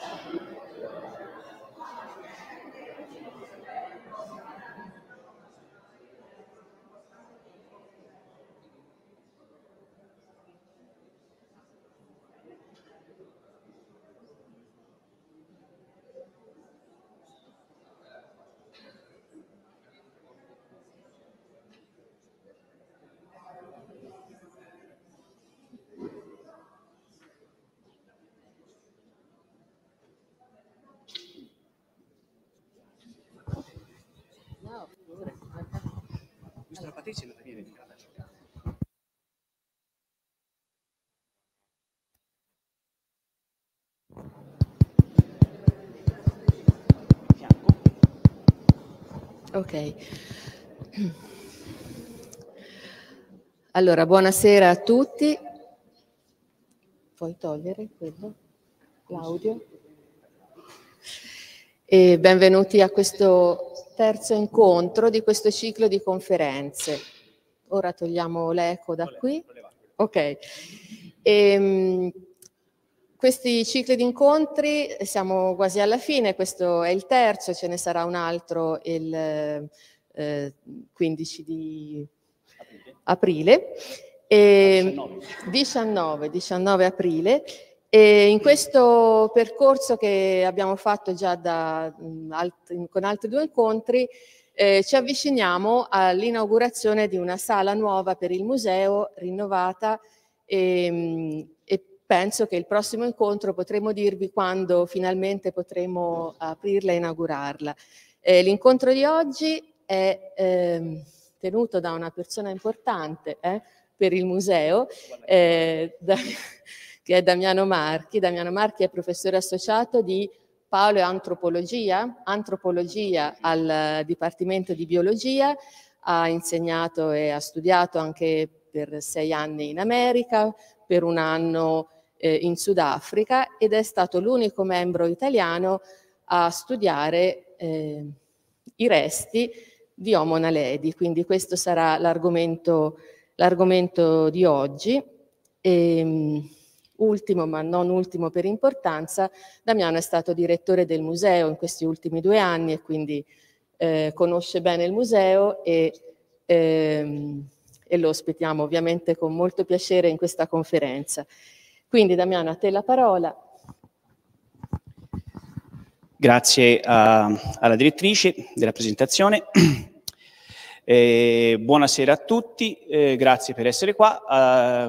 Thank you. la patrice non viene mica da giocare. Fianco. Ok. Allora, buonasera a tutti. Puoi togliere quello? L'audio. E benvenuti a questo terzo incontro di questo ciclo di conferenze. Ora togliamo l'eco da qui. Ok. E, ehm, questi cicli di incontri, siamo quasi alla fine, questo è il terzo, ce ne sarà un altro il eh, 15 di aprile. Ehm, aprile. E, 19. 19, 19 aprile. E in questo percorso che abbiamo fatto già da, con altri due incontri, eh, ci avviciniamo all'inaugurazione di una sala nuova per il museo, rinnovata, e, e penso che il prossimo incontro potremo dirvi quando finalmente potremo aprirla e inaugurarla. Eh, l'incontro di oggi è eh, tenuto da una persona importante eh, per il museo, eh, da, che è Damiano Marchi. Damiano Marchi è professore associato di Paolo e Antropologia, antropologia al eh, Dipartimento di Biologia, ha insegnato e ha studiato anche per sei anni in America, per un anno eh, in Sudafrica ed è stato l'unico membro italiano a studiare eh, i resti di Homo naledi, quindi questo sarà l'argomento, l'argomento di oggi. E, ehm, Ultimo, ma non ultimo per importanza, Damiano è stato direttore del museo in questi ultimi due anni e quindi eh, conosce bene il museo e, ehm, e lo ospitiamo ovviamente con molto piacere in questa conferenza. Quindi Damiano, a te la parola. Grazie a, ah, alla direttrice della presentazione. Eh, buonasera a tutti, eh, grazie per essere qua.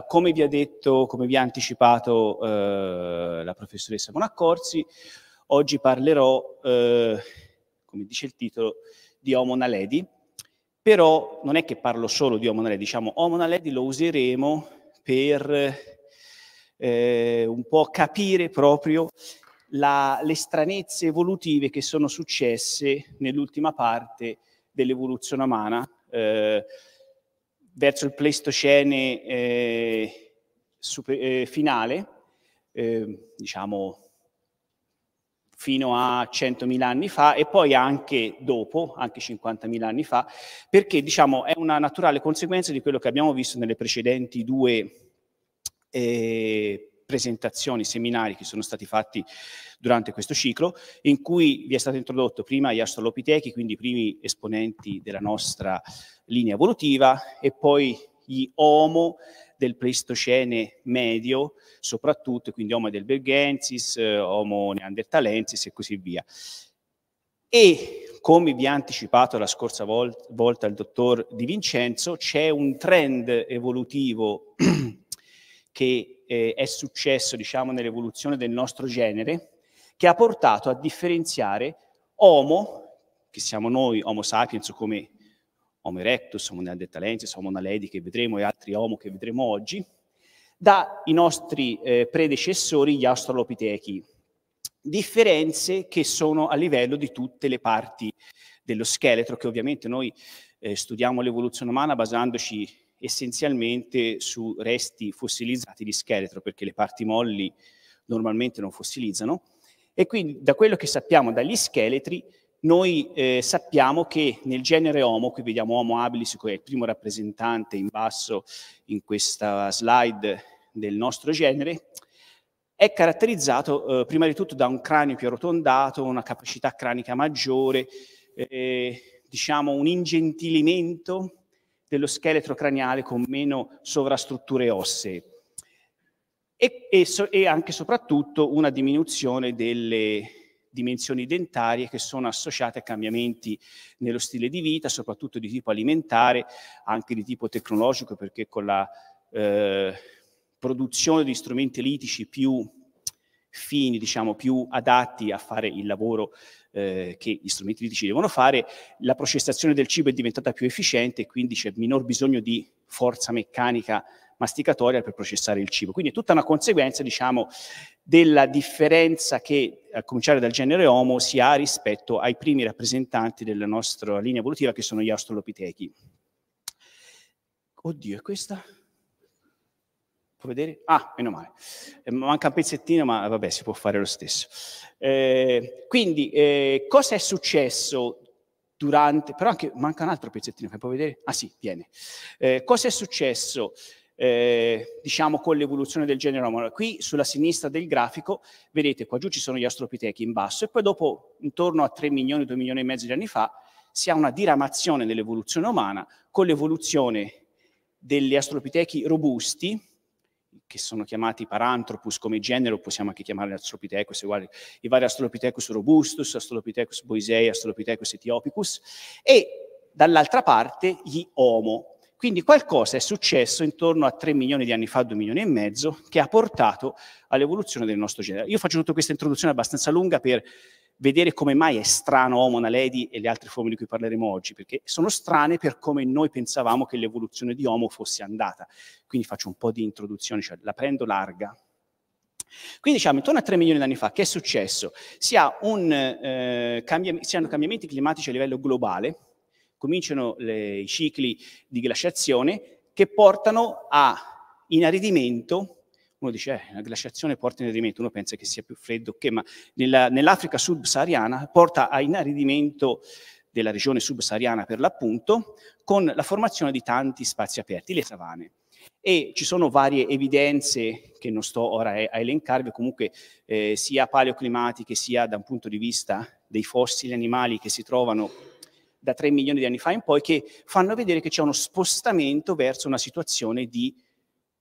Eh, come vi ha detto, come vi ha anticipato eh, la professoressa Bonaccorsi, oggi parlerò, eh, come dice il titolo, di Omona Lady, però non è che parlo solo di Omona Lady, diciamo Omona Lady lo useremo per eh, un po' capire proprio la, le stranezze evolutive che sono successe nell'ultima parte dell'evoluzione umana eh, verso il Pleistocene eh, super, eh, finale, eh, diciamo fino a 100.000 anni fa e poi anche dopo, anche 50.000 anni fa, perché diciamo è una naturale conseguenza di quello che abbiamo visto nelle precedenti due eh, presentazioni, seminari che sono stati fatti durante questo ciclo, in cui vi è stato introdotto prima gli australopitechi, quindi i primi esponenti della nostra linea evolutiva, e poi gli Homo del Pleistocene medio, soprattutto, quindi Homo del delbergensis, Homo neanderthalensis e così via. E come vi ha anticipato la scorsa volta il dottor Di Vincenzo, c'è un trend evolutivo che eh, è successo diciamo, nell'evoluzione del nostro genere, che ha portato a differenziare Homo, che siamo noi, Homo sapiens, come Homo erectus, Homo neanderthalensis, Homo naledi, che vedremo, e altri Homo che vedremo oggi, dai nostri eh, predecessori, gli australopitechi. Differenze che sono a livello di tutte le parti dello scheletro, che ovviamente noi eh, studiamo l'evoluzione umana basandoci essenzialmente su resti fossilizzati di scheletro, perché le parti molli normalmente non fossilizzano. E quindi da quello che sappiamo dagli scheletri, noi eh, sappiamo che nel genere Homo, qui vediamo Homo habilis, che è il primo rappresentante in basso in questa slide del nostro genere, è caratterizzato eh, prima di tutto da un cranio più arrotondato, una capacità cranica maggiore, eh, diciamo un ingentilimento dello scheletro craniale con meno sovrastrutture ossee e, e, so, e anche e soprattutto una diminuzione delle dimensioni dentarie che sono associate a cambiamenti nello stile di vita, soprattutto di tipo alimentare, anche di tipo tecnologico, perché con la eh, produzione di strumenti litici più fini, diciamo, più adatti a fare il lavoro eh, che gli strumenti critici devono fare, la processazione del cibo è diventata più efficiente e quindi c'è minor bisogno di forza meccanica masticatoria per processare il cibo. Quindi è tutta una conseguenza, diciamo, della differenza che, a cominciare dal genere Homo, si ha rispetto ai primi rappresentanti della nostra linea evolutiva, che sono gli australopitechi. Oddio, è questa? Può vedere? Ah, meno male. Eh, manca un pezzettino, ma eh, vabbè, si può fare lo stesso. Eh, quindi, eh, cosa è successo durante... Però anche, manca un altro pezzettino, che puoi vedere? Ah sì, viene. Eh, cosa è successo, eh, diciamo, con l'evoluzione del genere umano? Qui, sulla sinistra del grafico, vedete, qua giù ci sono gli astropitechi in basso, e poi dopo, intorno a 3 milioni, 2 milioni e mezzo di anni fa, si ha una diramazione dell'evoluzione umana con l'evoluzione degli astropitechi robusti, che sono chiamati Paranthropus come genere, o possiamo anche chiamarli Australopithecus, uguali, i vari Australopithecus robustus, Australopithecus boisei, Australopithecus etiopicus, e dall'altra parte gli Homo. Quindi qualcosa è successo intorno a 3 milioni di anni fa, 2 milioni e mezzo, che ha portato all'evoluzione del nostro genere. Io faccio tutta questa introduzione abbastanza lunga per vedere come mai è strano Homo naledi e le altre forme di cui parleremo oggi, perché sono strane per come noi pensavamo che l'evoluzione di Homo fosse andata. Quindi faccio un po' di introduzione, cioè la prendo larga. Quindi diciamo, intorno a 3 milioni di anni fa, che è successo? Si, un, eh, cambiam- si hanno cambiamenti climatici a livello globale, cominciano le, i cicli di glaciazione che portano a inaridimento uno dice, eh, la glaciazione porta inaridimento, uno pensa che sia più freddo che, ma nell'Africa subsahariana porta a inaridimento della regione subsahariana per l'appunto, con la formazione di tanti spazi aperti, le savane. E ci sono varie evidenze che non sto ora a elencarvi, comunque eh, sia paleoclimatiche sia da un punto di vista dei fossili animali che si trovano da 3 milioni di anni fa in poi, che fanno vedere che c'è uno spostamento verso una situazione di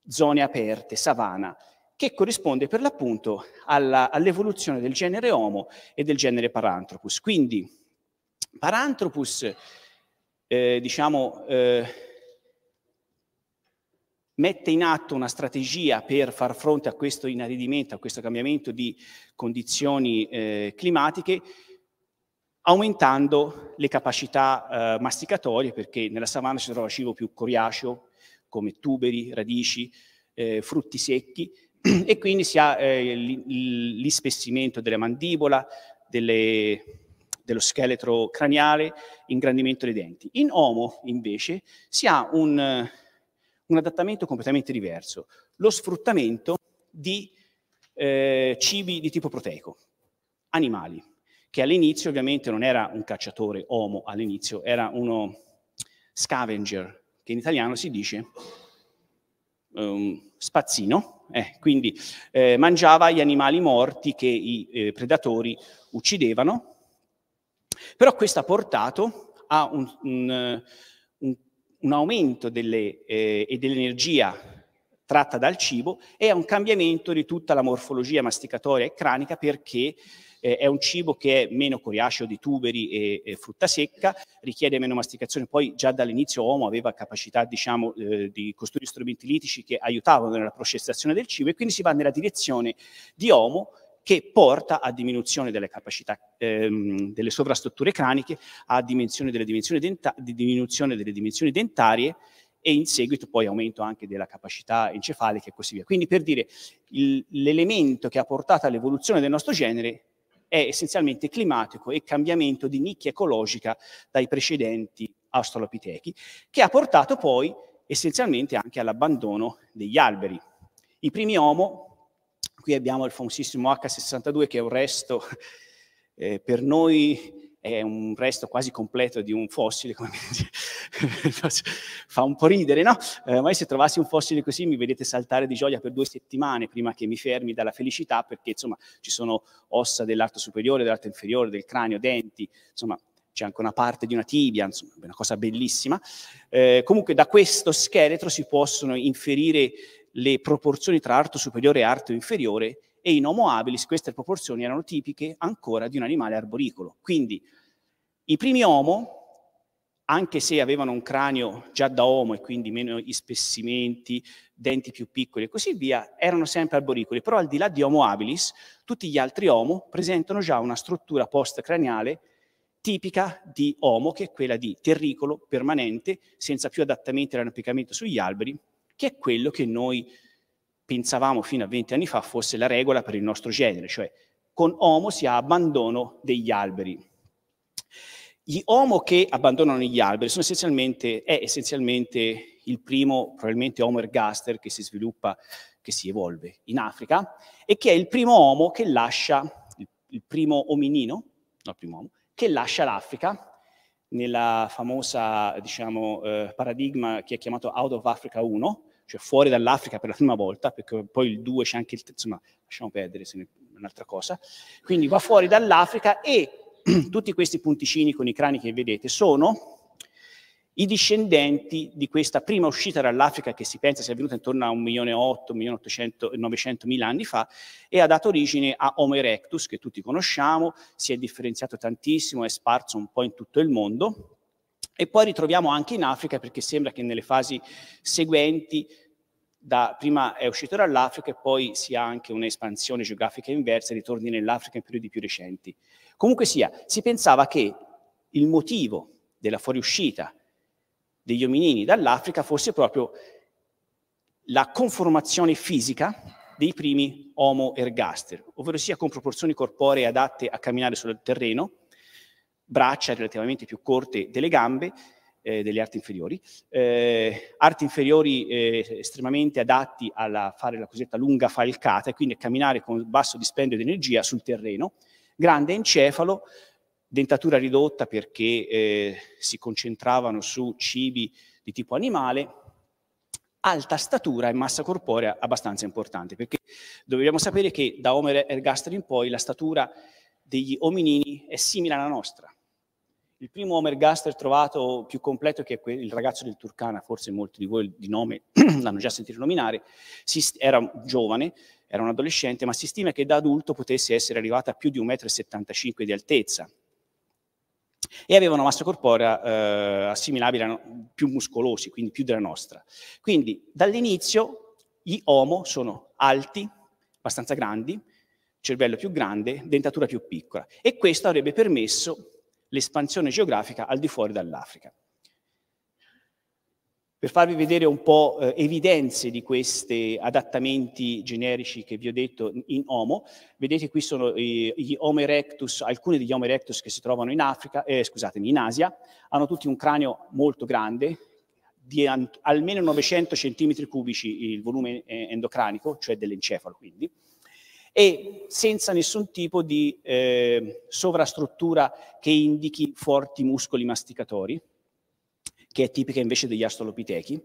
zone aperte, savana, che corrisponde per l'appunto all'evoluzione all del genere Homo e del genere Paranthropus. Quindi Paranthropus, eh, diciamo, eh, mette in atto una strategia per far fronte a questo inaridimento, a questo cambiamento di condizioni eh, climatiche, aumentando le capacità eh, masticatorie, perché nella savana si trova cibo più coriaceo, come tuberi, radici, eh, frutti secchi e quindi si ha eh, l'ispessimento della mandibola, delle, dello scheletro craniale, ingrandimento dei denti. In Homo invece si ha un, un adattamento completamente diverso, lo sfruttamento di eh, cibi di tipo proteico, animali, che all'inizio ovviamente non era un cacciatore Homo, all'inizio era uno scavenger che in italiano si dice um, spazzino, eh, quindi eh, mangiava gli animali morti che i eh, predatori uccidevano, però questo ha portato a un, un, eh, un, un aumento delle, eh, e dell'energia tratta dal cibo e a un cambiamento di tutta la morfologia masticatoria e cranica perché eh, è un cibo che è meno coriaceo di tuberi e, e, frutta secca, richiede meno masticazione. Poi già dall'inizio Homo aveva capacità diciamo, eh, di costruire strumenti litici che aiutavano nella processazione del cibo e quindi si va nella direzione di Homo che porta a diminuzione delle capacità ehm, delle sovrastrutture craniche, a diminuzione delle dimensioni, denta- diminuzione delle dimensioni dentarie e in seguito poi aumento anche della capacità encefalica e così via. Quindi per dire il, l'elemento che ha portato all'evoluzione del nostro genere è essenzialmente climatico e cambiamento di nicchia ecologica dai precedenti australopitechi, che ha portato poi essenzialmente anche all'abbandono degli alberi. I primi Homo, qui abbiamo il famosissimo H62 che è un resto, eh, per noi è un resto quasi completo di un fossile, come dice, fa un po' ridere, no? Eh, ma se trovassi un fossile così mi vedete saltare di gioia per due settimane prima che mi fermi dalla felicità, perché insomma ci sono ossa dell'arto superiore, dell'arto inferiore, del cranio, denti, insomma c'è anche una parte di una tibia, insomma, una cosa bellissima. Eh, comunque da questo scheletro si possono inferire le proporzioni tra arto superiore e arto inferiore e in Homo habilis queste proporzioni erano tipiche ancora di un animale arboricolo. Quindi i primi Homo anche se avevano un cranio già da uomo e quindi meno ispessimenti, denti più piccoli e così via, erano sempre arboricoli, però al di là di Homo habilis, tutti gli altri Homo presentano già una struttura postcraniale tipica di Homo, che è quella di terricolo permanente, senza più adattamenti all'arrampicamento sugli alberi, che è quello che noi pensavamo fino a 20 anni fa fosse la regola per il nostro genere, cioè con Homo si ha abbandono degli alberi. Gli Homo che abbandonano gli alberi sono essenzialmente, è essenzialmente il primo, probabilmente Homo ergaster, che si sviluppa, che si evolve in Africa, e che è il primo Homo che lascia, il primo ominino, no, il primo Homo, che lascia l'Africa nella famosa, diciamo, eh, paradigma che è chiamato Out of Africa 1, cioè fuori dall'Africa per la prima volta, perché poi il 2 c'è anche il, insomma, lasciamo perdere, se ne, un'altra cosa, quindi va fuori dall'Africa e tutti questi punticini con i crani che vedete sono i discendenti di questa prima uscita dall'Africa che si pensa sia avvenuta intorno a 1.800.000, milione 900 anni fa e ha dato origine a Homo erectus che tutti conosciamo, si è differenziato tantissimo, è sparso un po' in tutto il mondo e poi ritroviamo anche in Africa perché sembra che nelle fasi seguenti da, prima è uscito dall'Africa e poi si ha anche un'espansione geografica inversa, ritorni nell'Africa in periodi più recenti. Comunque sia, si pensava che il motivo della fuoriuscita degli ominini dall'Africa fosse proprio la conformazione fisica dei primi Homo ergaster, ovvero sia con proporzioni corporee adatte a camminare sul terreno, braccia relativamente più corte delle gambe eh, delle arti inferiori, eh, arti inferiori eh, estremamente adatti a fare la cosiddetta lunga falcata e quindi a camminare con basso dispendio di energia sul terreno, grande encefalo, dentatura ridotta perché eh, si concentravano su cibi di tipo animale, alta statura e massa corporea abbastanza importante, perché dobbiamo sapere che da Homer Ergaster in poi la statura degli ominini è simile alla nostra, il primo Omergaster trovato più completo, che è il ragazzo del Turcana, forse molti di voi di nome l'hanno già sentito nominare, era giovane, era un adolescente, ma si stima che da adulto potesse essere arrivata a più di 1,75 m di altezza. E aveva una massa corporea eh, assimilabile a più muscolosi, quindi più della nostra. Quindi dall'inizio gli Homo sono alti, abbastanza grandi, cervello più grande, dentatura più piccola. E questo avrebbe permesso l'espansione geografica al di fuori dall'Africa. Per farvi vedere un po' eh, evidenze di questi adattamenti generici che vi ho detto in Homo, vedete qui sono eh, gli Homo erectus, alcuni degli Homo erectus che si trovano in Africa, eh, scusatemi, in Asia, hanno tutti un cranio molto grande, di almeno 900 cm cubici il volume eh, endocranico, cioè dell'encefalo quindi, e senza nessun tipo di eh, sovrastruttura che indichi forti muscoli masticatori, che è tipica invece degli astrolopitechi.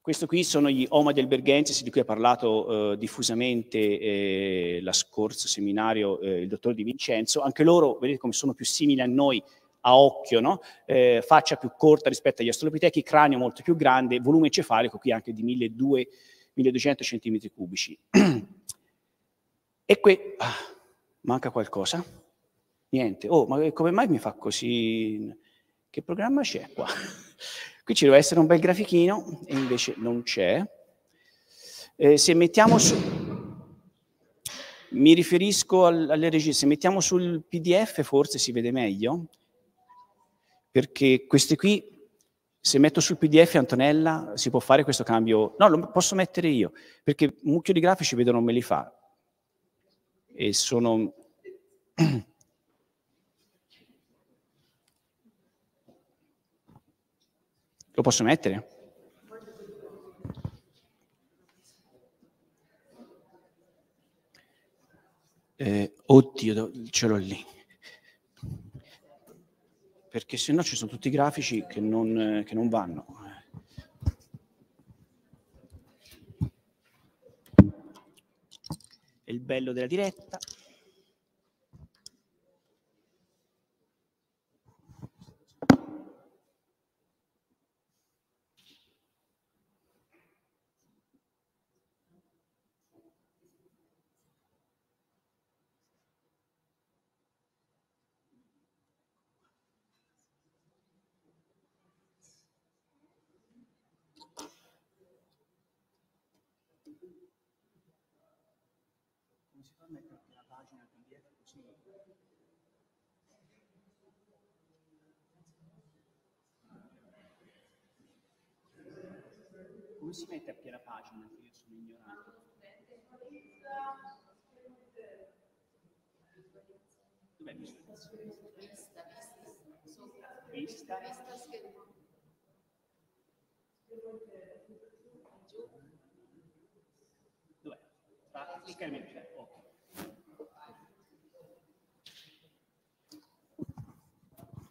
Questo qui sono gli omadi albergensis di cui ha parlato eh, diffusamente eh, la scorso seminario eh, il dottor Di Vincenzo. Anche loro, vedete come sono più simili a noi a occhio, no? eh, faccia più corta rispetto agli astrolopitechi, cranio molto più grande, volume cefalico qui anche di 1200 cm3. E qui ah, manca qualcosa? Niente. Oh, ma come mai mi fa così? Che programma c'è qua? Qui ci deve essere un bel grafichino e invece non c'è. Eh, se mettiamo su... Mi riferisco al, alle regie, se mettiamo sul PDF forse si vede meglio, perché queste qui se metto sul PDF Antonella si può fare questo cambio, no, lo posso mettere io, perché un mucchio di grafici vedo non me li fa e sono... Lo posso mettere? Eh, oddio, ce l'ho lì. Perché se no ci sono tutti i grafici che non, che non vanno. bello della diretta, scritte a piena pagina, io sono ignorato. Dov'è vista? Vista, vista. Vista. Vista schermo. Dov'è? Schermo in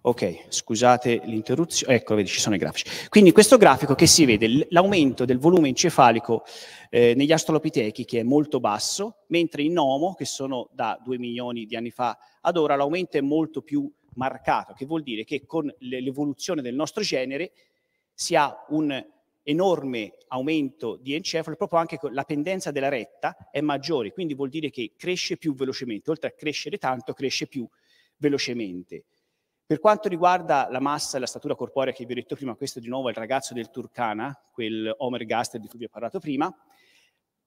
Ok, scusate l'interruzione, ecco, vedi, ci sono i grafici. Quindi questo grafico che si vede l'aumento del volume encefalico eh, negli astrolopitechi, che è molto basso, mentre in Nomo, che sono da 2 milioni di anni fa ad ora, l'aumento è molto più marcato, che vuol dire che con l'evoluzione del nostro genere si ha un enorme aumento di encefalo, proprio anche la pendenza della retta è maggiore, quindi vuol dire che cresce più velocemente, oltre a crescere tanto, cresce più velocemente. Per quanto riguarda la massa e la statura corporea che vi ho detto prima, questo di nuovo è il ragazzo del Turkana, quel Homer Gaster di cui vi ho parlato prima,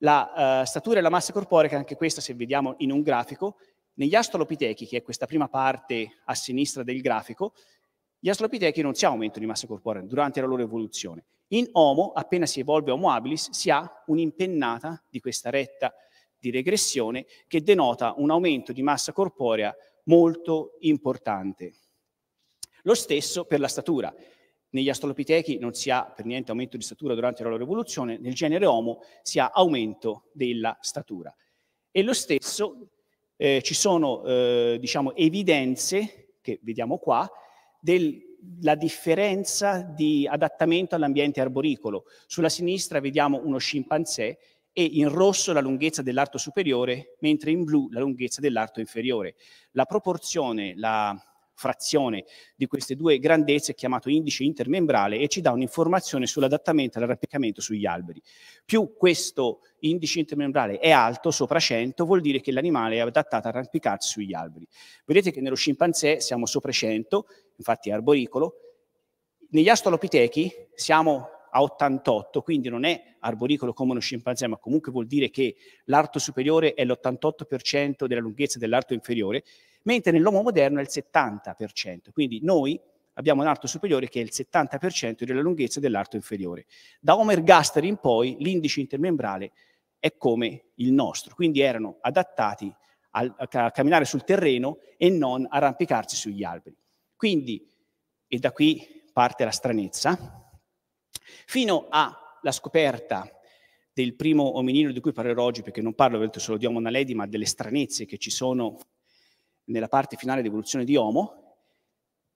la eh, statura e la massa corporea, che anche questa se vediamo in un grafico, negli astrolopitechi, che è questa prima parte a sinistra del grafico, gli astrolopitechi non si ha aumento di massa corporea durante la loro evoluzione. In Homo, appena si evolve Homo habilis, si ha un'impennata di questa retta di regressione che denota un aumento di massa corporea molto importante. Lo stesso per la statura. Negli astrolopitechi non si ha per niente aumento di statura durante la loro evoluzione, nel genere Homo si ha aumento della statura. E lo stesso eh, ci sono eh, diciamo, evidenze, che vediamo qua, della differenza di adattamento all'ambiente arboricolo. Sulla sinistra vediamo uno scimpanzé e in rosso la lunghezza dell'arto superiore, mentre in blu la lunghezza dell'arto inferiore. La proporzione, la, frazione di queste due grandezze chiamato indice intermembrale e ci dà un'informazione sull'adattamento all'arrampicamento sugli alberi. Più questo indice intermembrale è alto, sopra 100, vuol dire che l'animale è adattato a arrampicarsi sugli alberi. Vedete che nello scimpanzé siamo sopra 100, infatti è arboricolo, negli astrolopitechi siamo a 88, quindi non è arboricolo come uno scimpanzé, ma comunque vuol dire che l'arto superiore è l'88% della lunghezza dell'arto inferiore mentre nell'uomo moderno è il 70%, quindi noi abbiamo un arto superiore che è il 70% della lunghezza dell'arto inferiore. Da Homer Gaster in poi l'indice intermembrale è come il nostro, quindi erano adattati a, camminare sul terreno e non arrampicarsi sugli alberi. Quindi, e da qui parte la stranezza, fino alla scoperta del primo ominino di cui parlerò oggi, perché non parlo solo di Homo naledi, ma delle stranezze che ci sono nella parte finale dell'evoluzione di Homo,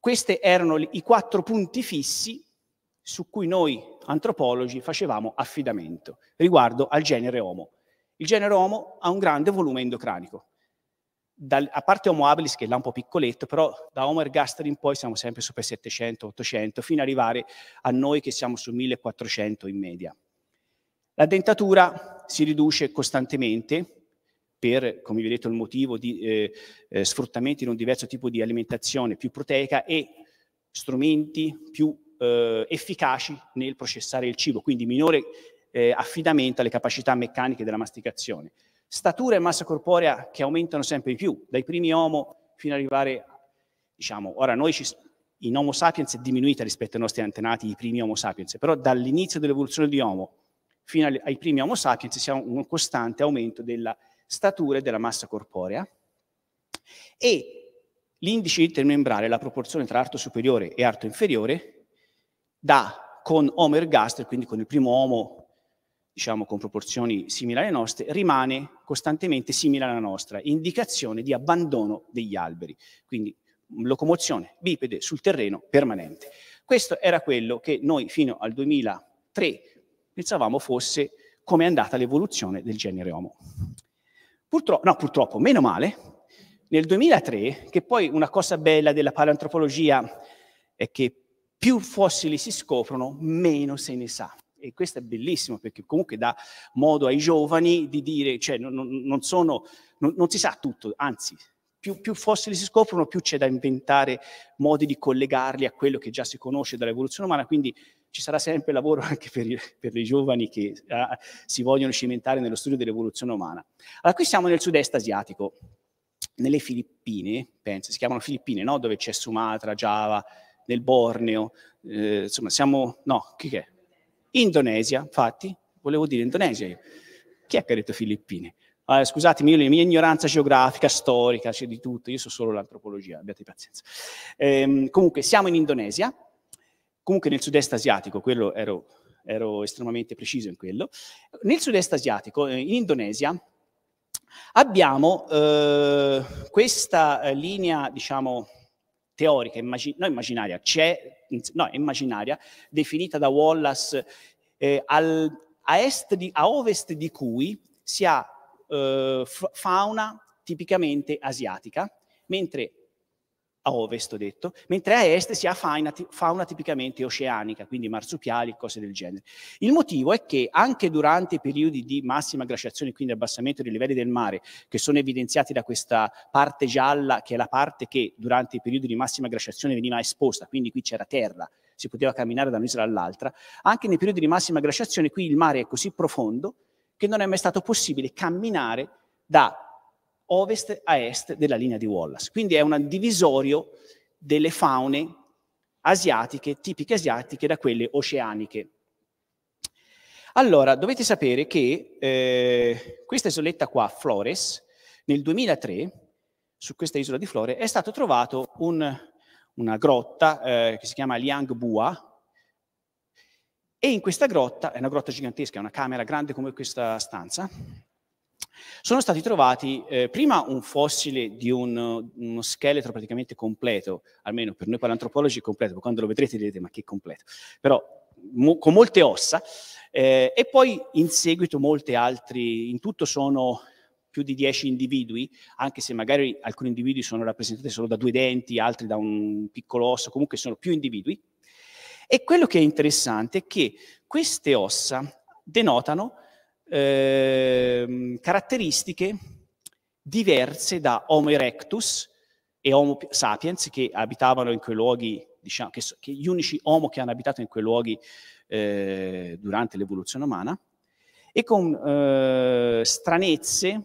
questi erano i quattro punti fissi su cui noi antropologi facevamo affidamento riguardo al genere Homo. Il genere Homo ha un grande volume endocranico. Dal, a parte Homo habilis che è là un po' piccoletto, però da Homo ergaster in poi siamo sempre super 700, 800, fino ad arrivare a noi che siamo su 1400 in media. La dentatura si riduce costantemente, per, come vi ho detto, il motivo di eh, eh, sfruttamento di un diverso tipo di alimentazione più proteica e strumenti più eh, efficaci nel processare il cibo, quindi minore eh, affidamento alle capacità meccaniche della masticazione. Statura e massa corporea che aumentano sempre di più, dai primi Homo fino ad arrivare, diciamo, ora noi ci, in Homo sapiens è diminuita rispetto ai nostri antenati, i primi Homo sapiens, però dall'inizio dell'evoluzione di Homo fino ai primi Homo sapiens siamo un costante aumento della stature della massa corporea e l'indice intermembrale, la proporzione tra arto superiore e arto inferiore, dà con Homo ergaster, quindi con il primo Homo diciamo con proporzioni simili alle nostre, rimane costantemente simile alla nostra, indicazione di abbandono degli alberi, quindi locomozione bipede sul terreno permanente. Questo era quello che noi fino al 2003 pensavamo fosse come è andata l'evoluzione del genere Homo. Purtroppo, no, purtroppo, meno male, nel 2003, che poi una cosa bella della paleantropologia è che più fossili si scoprono, meno se ne sa. E questo è bellissimo perché comunque dà modo ai giovani di dire, cioè non, non, sono, non, non si sa tutto, anzi, più, più, fossili si scoprono, più c'è da inventare modi di collegarli a quello che già si conosce dall'evoluzione umana, quindi ci sarà sempre lavoro anche per i, per i giovani che eh, si vogliono cimentare nello studio dell'evoluzione umana. Allora, qui siamo nel sud-est asiatico, nelle Filippine, penso, si chiamano Filippine, no? dove c'è Sumatra, Giava, nel Borneo, eh, insomma siamo, no, chi è? Indonesia, infatti, volevo dire Indonesia io. Chi è che ha detto Filippine? Allora, ah, scusatemi, io la mia ignoranza geografica, storica, c'è di tutto, io so solo l'antropologia, abbiate pazienza. Ehm, comunque, siamo in Indonesia, comunque nel sud-est asiatico, quello ero, ero estremamente preciso in quello, nel sud-est asiatico, eh, in Indonesia, abbiamo eh, questa eh, linea, diciamo, teorica, immagin- no immaginaria, c'è, no, immaginaria, definita da Wallace eh, al, a, di, a, ovest di cui si ha eh, fauna tipicamente asiatica, mentre a ovest, ho detto, mentre a est si ha fauna, fauna, tipicamente oceanica, quindi marsupiali, cose del genere. Il motivo è che anche durante i periodi di massima glaciazione, quindi abbassamento dei livelli del mare, che sono evidenziati da questa parte gialla, che è la parte che durante i periodi di massima glaciazione veniva esposta, quindi qui c'era terra, si poteva camminare da un'isola all'altra, anche nei periodi di massima glaciazione qui il mare è così profondo che non è mai stato possibile camminare da ovest a est della linea di Wallace. Quindi è un divisorio delle faune asiatiche, tipiche asiatiche, da quelle oceaniche. Allora, dovete sapere che eh, questa isoletta qua, Flores, nel 2003, su questa isola di Flores, è stato trovato un, una grotta eh, che si chiama Liang Bua, e in questa grotta, è una grotta gigantesca, è una camera grande come questa stanza, sono stati trovati eh, prima un fossile di un, uno scheletro praticamente completo, almeno per noi paleantropologi completo, quando lo vedrete direte ma che completo, però mo, con molte ossa, eh, e poi in seguito molti altri, in tutto sono più di 10 individui, anche se magari alcuni individui sono rappresentati solo da due denti, altri da un piccolo osso, comunque sono più individui. E quello che è interessante è che queste ossa denotano eh, caratteristiche diverse da Homo erectus e Homo sapiens che abitavano in quei luoghi, diciamo, che, che gli unici Homo che hanno abitato in quei luoghi eh, durante l'evoluzione umana, e con eh, stranezze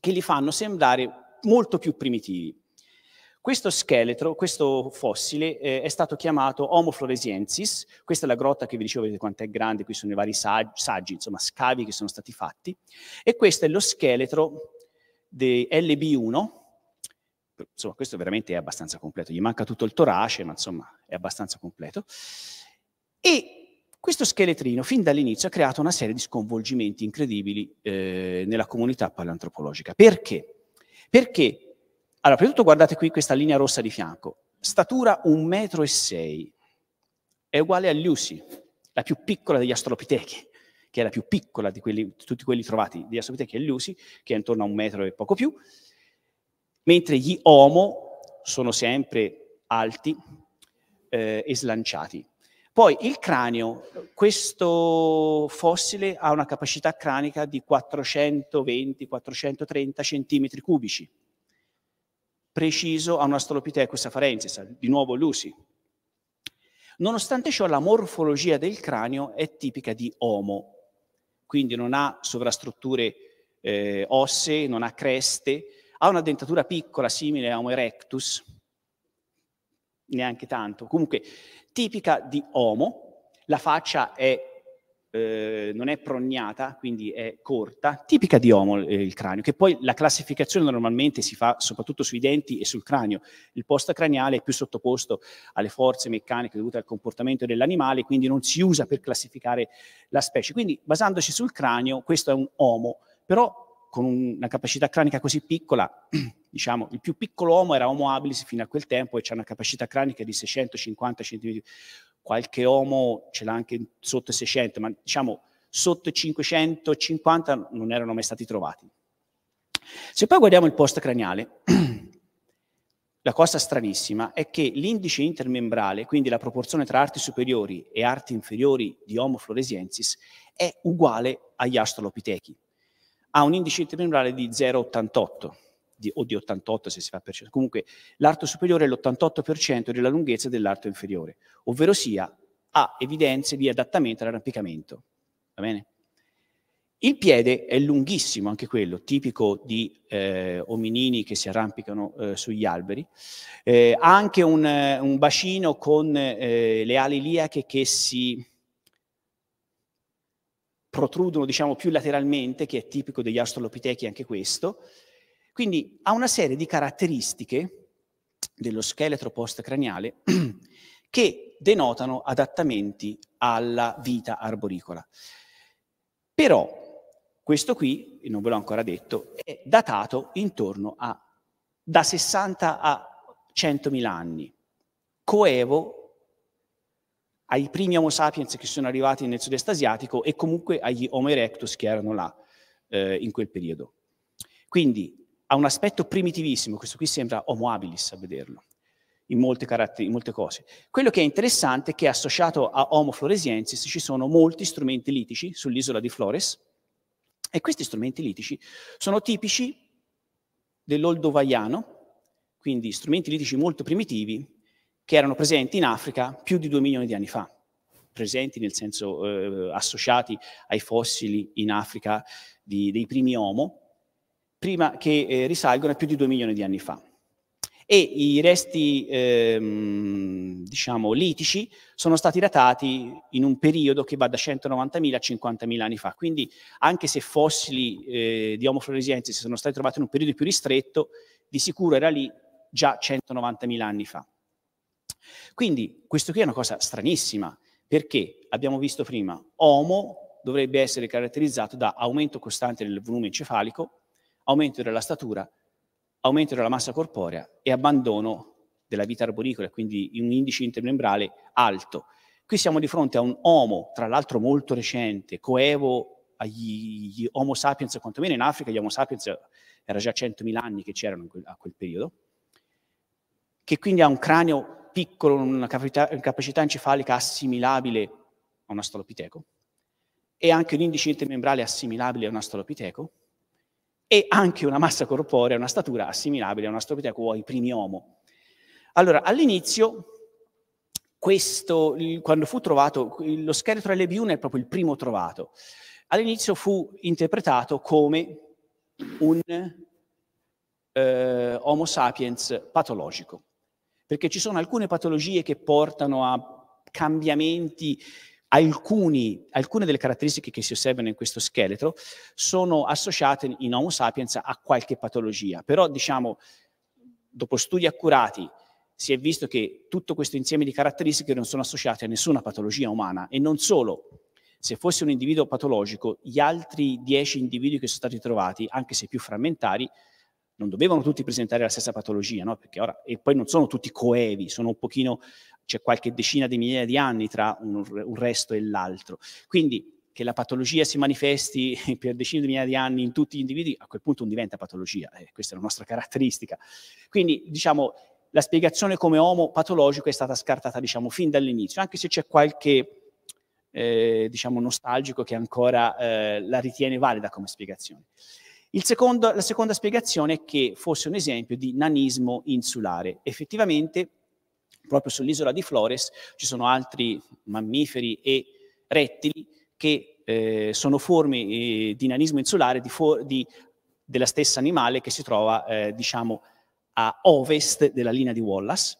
che li fanno sembrare molto più primitivi. Questo scheletro, questo fossile, eh, è stato chiamato Homo floresiensis, questa è la grotta che vi dicevo, vedete quanto è grande, qui sono i vari saggi, saggi, insomma scavi che sono stati fatti, e questo è lo scheletro di LB1, insomma questo veramente è abbastanza completo, gli manca tutto il torace, ma insomma è abbastanza completo, e questo scheletrino fin dall'inizio ha creato una serie di sconvolgimenti incredibili eh, nella comunità paleantropologica. Perché? Perché allora, prima di tutto guardate qui questa linea rossa di fianco. Statura 1,6 m è uguale a Liusi, la più piccola degli astrolopitechi, che è la più piccola di quelli, tutti quelli trovati degli astrolopitechi è Liusi, che è intorno a un metro e poco più, mentre gli Homo sono sempre alti eh, e slanciati. Poi il cranio, questo fossile ha una capacità cranica di 420-430 cm cubici preciso a un Australopithecus afarensis, di nuovo Lucy. Nonostante ciò la morfologia del cranio è tipica di Homo, quindi non ha sovrastrutture eh, ossee, non ha creste, ha una dentatura piccola simile a Homo erectus, neanche tanto, comunque tipica di Homo, la faccia è eh, non è prognata, quindi è corta, tipica di Homo eh, il cranio, che poi la classificazione normalmente si fa soprattutto sui denti e sul cranio. Il postcraniale è più sottoposto alle forze meccaniche dovute al comportamento dell'animale, quindi non si usa per classificare la specie. Quindi basandoci sul cranio, questo è un Homo, però con una capacità cranica così piccola, diciamo, il più piccolo Homo era Homo habilis fino a quel tempo e c'è una capacità cranica di 650 cm qualche Homo ce l'ha anche sotto i 600, ma diciamo sotto i 550 non erano mai stati trovati. Se poi guardiamo il post craniale, la cosa stranissima è che l'indice intermembrale, quindi la proporzione tra arti superiori e arti inferiori di Homo floresiensis, è uguale agli astrolopitechi. Ha un indice intermembrale di 0,88 di, o di 88 se si fa per cento. Comunque l'arto superiore è l'88% della lunghezza dell'arto inferiore, ovvero sia ha evidenze di adattamento all'arrampicamento. Va bene? Il piede è lunghissimo, anche quello, tipico di eh, ominini che si arrampicano eh, sugli alberi. Eh, ha anche un, eh, un bacino con eh, le ali iliache che si protrudono diciamo, più lateralmente, che è tipico degli australopitechi anche questo, quindi ha una serie di caratteristiche dello scheletro postcraniale che denotano adattamenti alla vita arboricola. Però questo qui, non ve l'ho ancora detto, è datato intorno a da 60 a 100.000 anni. Coevo ai primi Homo sapiens che sono arrivati nel sud-est asiatico e comunque agli Homo erectus che erano là eh, in quel periodo. Quindi ha un aspetto primitivissimo, questo qui sembra Homo habilis a vederlo, in molte, in molte, cose. Quello che è interessante è che associato a Homo floresiensis ci sono molti strumenti litici sull'isola di Flores e questi strumenti litici sono tipici dell'Oldovaiano, quindi strumenti litici molto primitivi che erano presenti in Africa più di due milioni di anni fa, presenti nel senso eh, associati ai fossili in Africa di, dei primi Homo, prima che eh, risalgono a più di 2 milioni di anni fa. E i resti, ehm, diciamo, litici sono stati datati in un periodo che va da 190.000 a 50.000 anni fa. Quindi, anche se fossili eh, di Homo floresiensis sono stati trovati in un periodo più ristretto, di sicuro era lì già 190.000 anni fa. Quindi, questo qui è una cosa stranissima, perché abbiamo visto prima, Homo dovrebbe essere caratterizzato da aumento costante del volume encefalico, aumento della statura, aumento della massa corporea e abbandono della vita arboricola, quindi un indice intermembrale alto. Qui siamo di fronte a un homo, tra l'altro molto recente, coevo agli Homo sapiens, quantomeno in Africa gli Homo sapiens eh, era già 100.000 anni che c'erano quel, a quel periodo, che quindi ha un cranio piccolo, una capacità, capacità encefalica assimilabile a un astrolopiteco e anche un indice intermembrale assimilabile a un astrolopiteco e anche una massa corporea, una statura assimilabile a un astrobiteco o ai primi uomo. Allora, all'inizio, questo, quando fu trovato, lo scheletro LB1 è proprio il primo trovato, all'inizio fu interpretato come un eh, Homo sapiens patologico, perché ci sono alcune patologie che portano a cambiamenti Alcuni, alcune delle caratteristiche che si osservano in questo scheletro sono associate in Homo sapiens a qualche patologia, però diciamo, dopo studi accurati si è visto che tutto questo insieme di caratteristiche non sono associate a nessuna patologia umana e non solo. Se fosse un individuo patologico, gli altri dieci individui che sono stati trovati, anche se più frammentari, non dovevano tutti presentare la stessa patologia, no? perché ora, e poi non sono tutti coevi, sono un pochino, c'è qualche decina di migliaia di anni tra un, un resto e l'altro. Quindi che la patologia si manifesti per decine di migliaia di anni in tutti gli individui, a quel punto non diventa patologia, eh, questa è la nostra caratteristica. Quindi, diciamo, la spiegazione come homo patologico è stata scartata, diciamo, fin dall'inizio, anche se c'è qualche, eh, diciamo, nostalgico che ancora eh, la ritiene valida come spiegazione. Secondo, la seconda spiegazione è che fosse un esempio di nanismo insulare. Effettivamente, proprio sull'isola di Flores ci sono altri mammiferi e rettili che eh, sono forme eh, di nanismo insulare di for- di, della stessa animale che si trova, eh, diciamo, a ovest della linea di Wallace.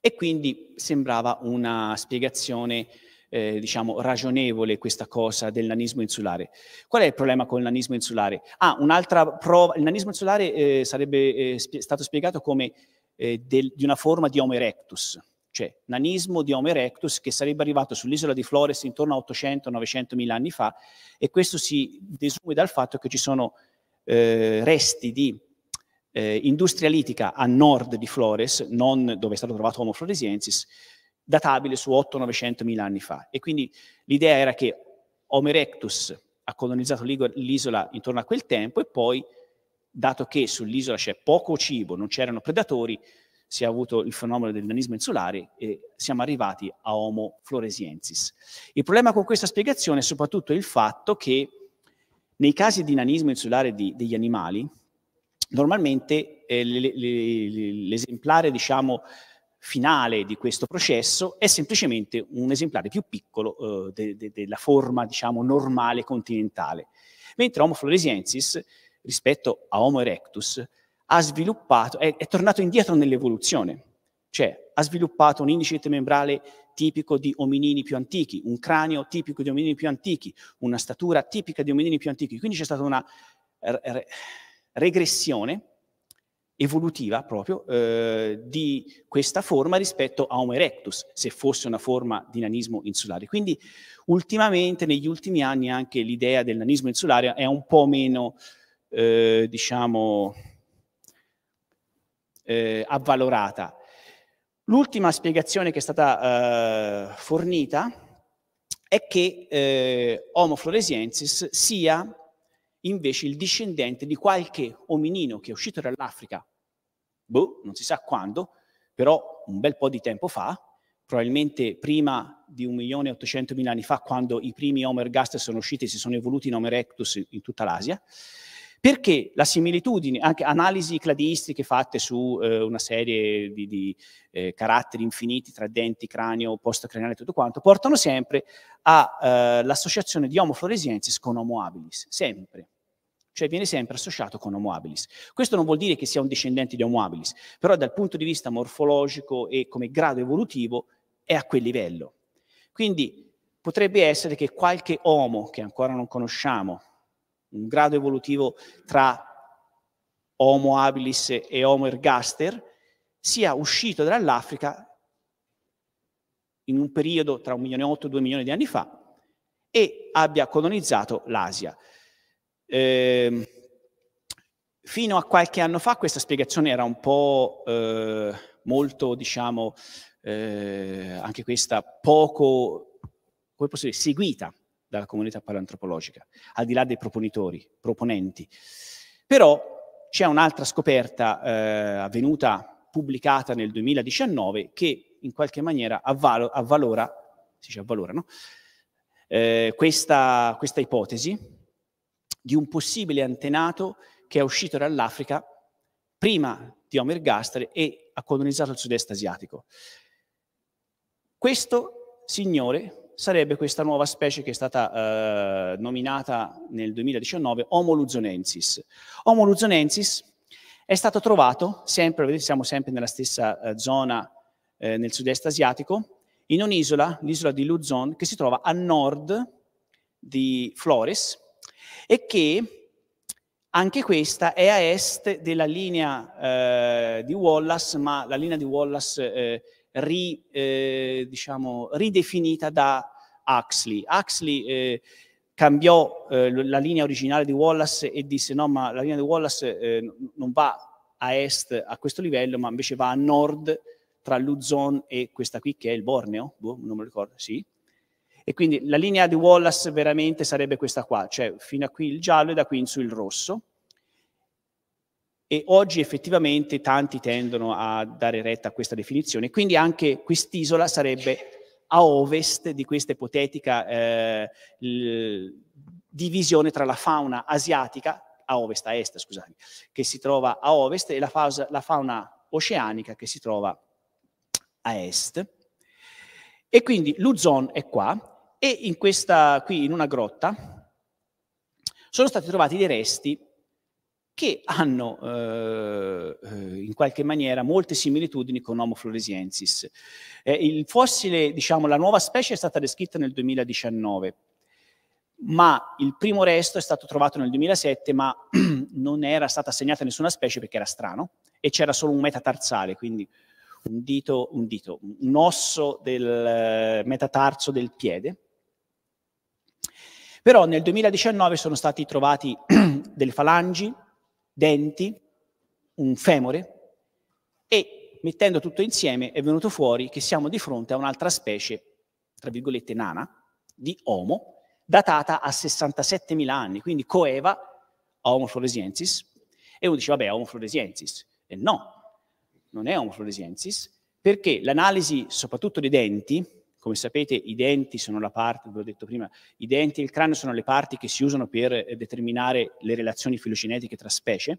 E quindi sembrava una spiegazione eh, diciamo, ragionevole questa cosa del nanismo insulare. Qual è il problema con il nanismo insulare? Ah, un'altra prova, il nanismo insulare eh, sarebbe eh, spie- stato spiegato come eh, del, di una forma di Homo erectus, cioè nanismo di Homo erectus che sarebbe arrivato sull'isola di Flores intorno a 800-900 mila anni fa e questo si desume dal fatto che ci sono eh, resti di eh, industrialitica a nord di Flores, non dove è stato trovato Homo floresiensis, databile su 8-900 mila anni fa. E quindi l'idea era che Homo erectus ha colonizzato l'isola intorno a quel tempo e poi, dato che sull'isola c'è poco cibo, non c'erano predatori, si è avuto il fenomeno del nanismo insulare e siamo arrivati a Homo floresiensis. Il problema con questa spiegazione è soprattutto il fatto che nei casi di nanismo insulare di, degli animali, normalmente eh, l'esemplare, diciamo, finale di questo processo è semplicemente un esemplare più piccolo eh, de, de, della forma, diciamo, normale continentale. Mentre Homo floresiensis, rispetto a Homo erectus, ha sviluppato, è, è tornato indietro nell'evoluzione, cioè ha sviluppato un indice membrale tipico di ominini più antichi, un cranio tipico di ominini più antichi, una statura tipica di ominini più antichi, quindi c'è stata una regressione evolutiva proprio eh, di questa forma rispetto a Homo erectus, se fosse una forma di nanismo insulare. Quindi ultimamente, negli ultimi anni, anche l'idea del nanismo insulare è un po' meno, eh, diciamo, eh, avvalorata. L'ultima spiegazione che è stata eh, fornita è che eh, Homo floresiensis sia invece il discendente di qualche ominino che è uscito dall'Africa, boh, non si sa quando, però un bel po' di tempo fa, probabilmente prima di 1.800.000 anni fa, quando i primi Homo ergaster sono usciti e si sono evoluti in Homo erectus in tutta l'Asia, perché la similitudine, anche analisi cladistiche fatte su eh, una serie di, di eh, caratteri infiniti tra denti, cranio, postcraniale e tutto quanto, portano sempre all'associazione eh, di Homo floresiensis con Homo habilis, sempre cioè viene sempre associato con Homo habilis. Questo non vuol dire che sia un discendente di Homo habilis, però dal punto di vista morfologico e come grado evolutivo è a quel livello. Quindi potrebbe essere che qualche Homo che ancora non conosciamo, un grado evolutivo tra Homo habilis e Homo ergaster, sia uscito dall'Africa in un periodo tra un milione e 8 e due milioni di anni fa e abbia colonizzato l'Asia. Ehm, fino a qualche anno fa questa spiegazione era un po' eh, molto, diciamo, eh, anche questa poco, come posso dire, seguita dalla comunità paleantropologica, al di là dei proponitori, proponenti. Però c'è un'altra scoperta eh, avvenuta, pubblicata nel 2019, che in qualche maniera avvalo, avvalora, si dice avvalora, no? Eh, questa, questa ipotesi, di un possibile antenato che è uscito dall'Africa prima di Omergastre e ha colonizzato il sud-est asiatico. Questo signore sarebbe questa nuova specie che è stata eh, nominata nel 2019 Homo luzonensis. Homo luzonensis è stato trovato, sempre, vedete, siamo sempre nella stessa eh, zona eh, nel sud-est asiatico, in un'isola, l'isola di Luzon, che si trova a nord di Flores, e che anche questa è a est della linea eh, di Wallace, ma la linea di Wallace eh, ri, eh, diciamo, ridefinita da Huxley. Huxley eh, cambiò eh, la linea originale di Wallace e disse no, ma la linea di Wallace eh, non va a est a questo livello, ma invece va a nord tra Luzon e questa qui che è il Borneo, boh, non me lo ricordo, sì. E quindi la linea di Wallace veramente sarebbe questa qua, cioè fino a qui il giallo e da qui in su il rosso. E oggi effettivamente tanti tendono a dare retta a questa definizione, quindi anche quest'isola sarebbe a ovest di questa ipotetica eh, divisione tra la fauna asiatica, a ovest, a est scusami, che si trova a ovest e la, fa la fauna oceanica che si trova a est. E quindi l'Uzon è qua, e in questa, qui in una grotta, sono stati trovati dei resti che hanno eh, eh, in qualche maniera molte similitudini con Homo floresiensis. Eh, il fossile, diciamo, la nuova specie è stata descritta nel 2019, ma il primo resto è stato trovato nel 2007, ma non era stata assegnata a nessuna specie perché era strano e c'era solo un metatarsale, quindi un dito, un dito, un osso del eh, metatarso del piede però nel 2019 sono stati trovati delle falangi, denti, un femore e mettendo tutto insieme è venuto fuori che siamo di fronte a un'altra specie, tra virgolette nana, di Homo, datata a 67.000 anni, quindi coeva a Homo floresiensis. E uno dice, vabbè, Homo floresiensis. E no, non è Homo floresiensis, perché l'analisi soprattutto dei denti come sapete i denti sono la parte, ve l'ho detto prima, i denti e il cranio sono le parti che si usano per eh, determinare le relazioni filogenetiche tra specie.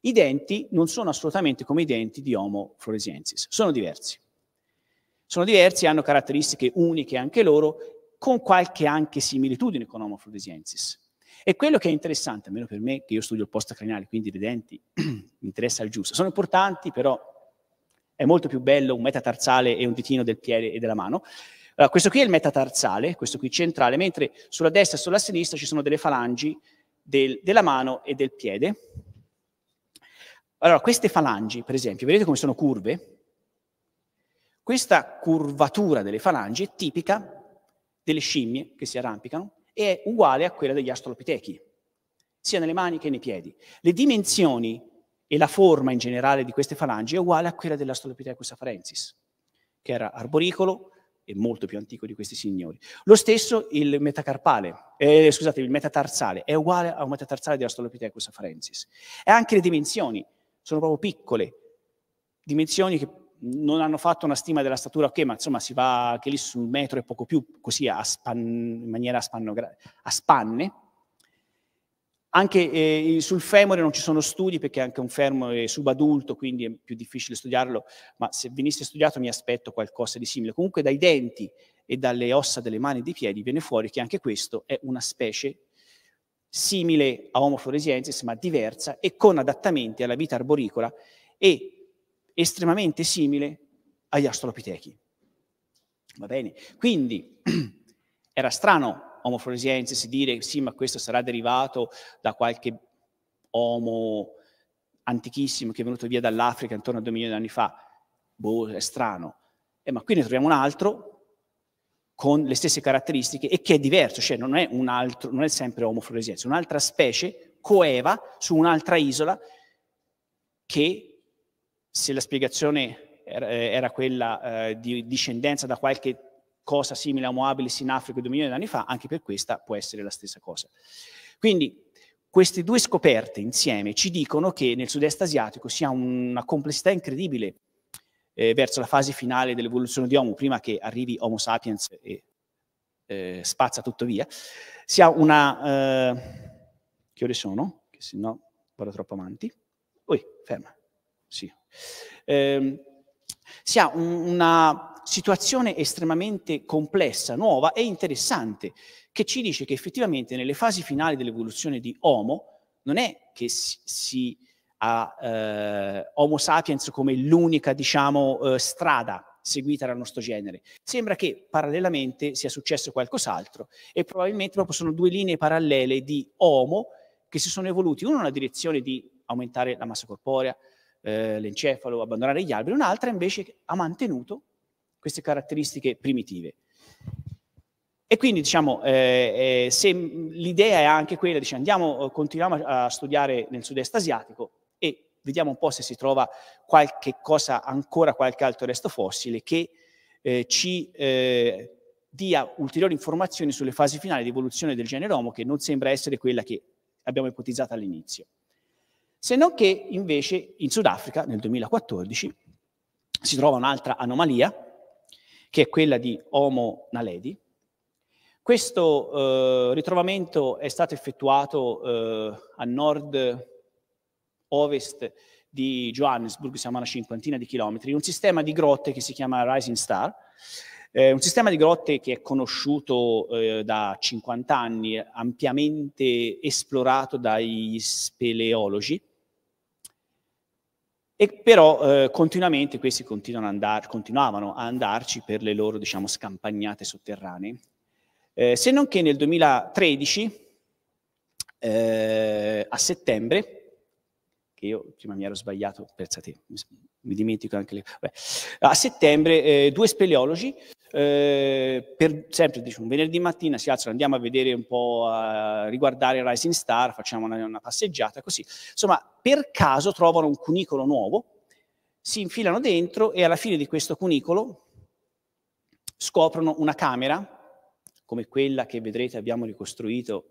I denti non sono assolutamente come i denti di Homo floresiensis, sono diversi. Sono diversi, hanno caratteristiche uniche anche loro, con qualche anche similitudine con Homo floresiensis. E quello che è interessante, almeno per me, che io studio il post postacraniale, quindi i denti mi interessa il giusto, sono importanti però è molto più bello un metatarsale e un ditino del piede e della mano. Allora, questo qui è il metatarsale, questo qui centrale, mentre sulla destra e sulla sinistra ci sono delle falangi del, della mano e del piede. Allora, queste falangi, per esempio, vedete come sono curve? Questa curvatura delle falangi è tipica delle scimmie che si arrampicano e è uguale a quella degli astrolopitechi, sia nelle mani che nei piedi. Le dimensioni e la forma in generale di queste falangi è uguale a quella dell'Astrolopithecus afarensis, che era arboricolo e molto più antico di questi signori. Lo stesso il metacarpale, eh, scusate, il metatarsale, è uguale a un metatarsale dell'Astrolopithecus afarensis. E anche le dimensioni sono proprio piccole, dimensioni che non hanno fatto una stima della statura, ok, ma insomma si va anche lì su un metro e poco più, così a span, in maniera a, spanno, a spanne, anche eh, sul femore non ci sono studi perché anche un femore subadulto, quindi è più difficile studiarlo, ma se venisse studiato mi aspetto qualcosa di simile. Comunque dai denti e dalle ossa delle mani e dei piedi viene fuori che anche questo è una specie simile a Homo floresiensis, ma diversa e con adattamenti alla vita arboricola e estremamente simile agli astrolopitechi. Va bene? Quindi era strano Homo floresiensis dire sì, ma questo sarà derivato da qualche Homo antichissimo che è venuto via dall'Africa intorno a 2 milioni di anni fa. Boh, è strano. Eh, ma qui ne troviamo un altro con le stesse caratteristiche e che è diverso, cioè non è, un altro, non è sempre Homo floresiensis, è un'altra specie coeva su un'altra isola che, se la spiegazione era, eh, era quella eh, di discendenza da qualche cosa simile a Moabilis in Africa due milioni di anni fa, anche per questa può essere la stessa cosa. Quindi queste due scoperte insieme ci dicono che nel sud-est asiatico si ha una complessità incredibile eh, verso la fase finale dell'evoluzione di Homo, prima che arrivi Homo sapiens e eh, spazza tutto via, si ha una... Eh, che ore sono? Che se no vado troppo avanti. Ui, ferma. Sì. Ehm, si ha un, una situazione estremamente complessa, nuova e interessante, che ci dice che effettivamente nelle fasi finali dell'evoluzione di Homo non è che si, si ha eh, Homo sapiens come l'unica, diciamo, eh, strada seguita dal nostro genere. Sembra che parallelamente sia successo qualcos'altro e probabilmente proprio sono due linee parallele di Homo che si sono evoluti, uno nella direzione di aumentare la massa corporea, eh, l'encefalo, abbandonare gli alberi, un'altra invece ha mantenuto queste caratteristiche primitive. E quindi diciamo, eh, eh se l'idea è anche quella, diciamo, andiamo, eh, continuiamo a studiare nel sud-est asiatico e vediamo un po' se si trova qualche cosa, ancora qualche altro resto fossile che eh, ci eh, dia ulteriori informazioni sulle fasi finali di evoluzione del genere Homo, che non sembra essere quella che abbiamo ipotizzato all'inizio. Se non che invece in Sudafrica nel 2014 si trova un'altra anomalia, che è quella di Homo Naledi. Questo eh, ritrovamento è stato effettuato eh, a nord-ovest di Johannesburg, siamo a una cinquantina di chilometri, in un sistema di grotte che si chiama Rising Star, eh, un sistema di grotte che è conosciuto eh, da 50 anni, ampiamente esplorato dagli speleologi, e però eh, continuamente questi andar, continuavano a andarci per le loro diciamo, scampagnate sotterranee. Eh, se non che nel 2013, eh, a settembre, che io prima mi ero sbagliato, pensate, mi dimentico anche le... A settembre eh, due speleologi, eh, per, sempre diciamo, venerdì mattina si alzano, andiamo a vedere un po', a riguardare Rising Star, facciamo una, una passeggiata, così. Insomma, per caso trovano un cunicolo nuovo, si infilano dentro e alla fine di questo cunicolo scoprono una camera, come quella che vedrete abbiamo ricostruito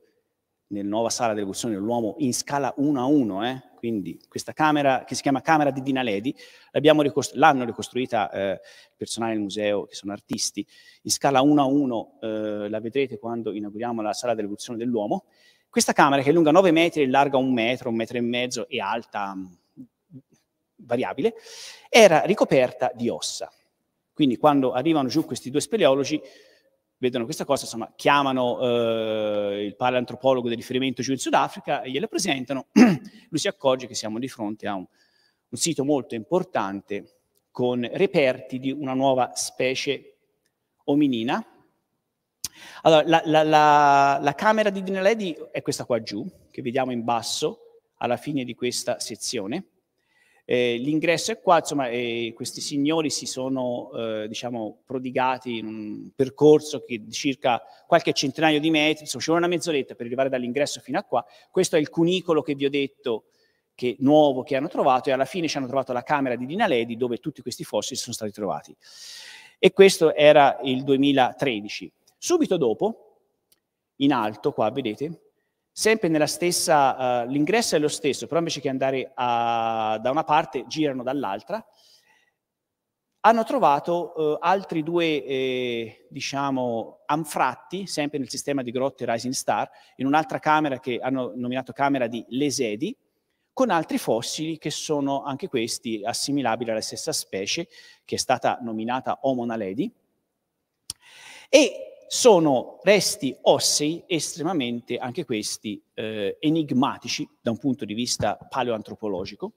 nella nuova sala dell'evoluzione dell'uomo in scala 1 a 1, eh? quindi questa camera che si chiama Camera di Dina Ledi, ricostru- l'hanno ricostruita eh, il personale del museo, che sono artisti, in scala 1 a 1, eh, la vedrete quando inauguriamo la sala dell'evoluzione dell'uomo. Questa camera che è lunga 9 metri, larga 1 metro, 1 metro e mezzo e alta mh, mm, variabile, era ricoperta di ossa. Quindi quando arrivano giù questi due speleologi vedono questa cosa, insomma, chiamano eh, il paleantropologo di riferimento giù in Sudafrica e gliela presentano, lui si accorge che siamo di fronte a un, un sito molto importante con reperti di una nuova specie ominina. Allora, la, la, la, la camera di Dineledi è questa qua giù, che vediamo in basso alla fine di questa sezione. Eh, l'ingresso è qua, insomma, eh, questi signori si sono eh, diciamo, prodigati in un percorso che di circa qualche centinaio di metri, insomma, ci vuole una mezz'oretta per arrivare dall'ingresso fino a qua. Questo è il cunicolo che vi ho detto che, nuovo che hanno trovato e alla fine ci hanno trovato la camera di Dina Ledi dove tutti questi fossili sono stati trovati. E questo era il 2013. Subito dopo, in alto qua, vedete, sempre nella stessa, uh, l'ingresso è lo stesso, però invece che andare a, da una parte girano dall'altra, hanno trovato uh, altri due, eh, diciamo, anfratti, sempre nel sistema di grotte Rising Star, in un'altra camera che hanno nominato camera di Lesedi, con altri fossili che sono anche questi assimilabili alla stessa specie, che è stata nominata Homo naledi. E sono resti ossei estremamente, anche questi, eh, enigmatici da un punto di vista paleoantropologico.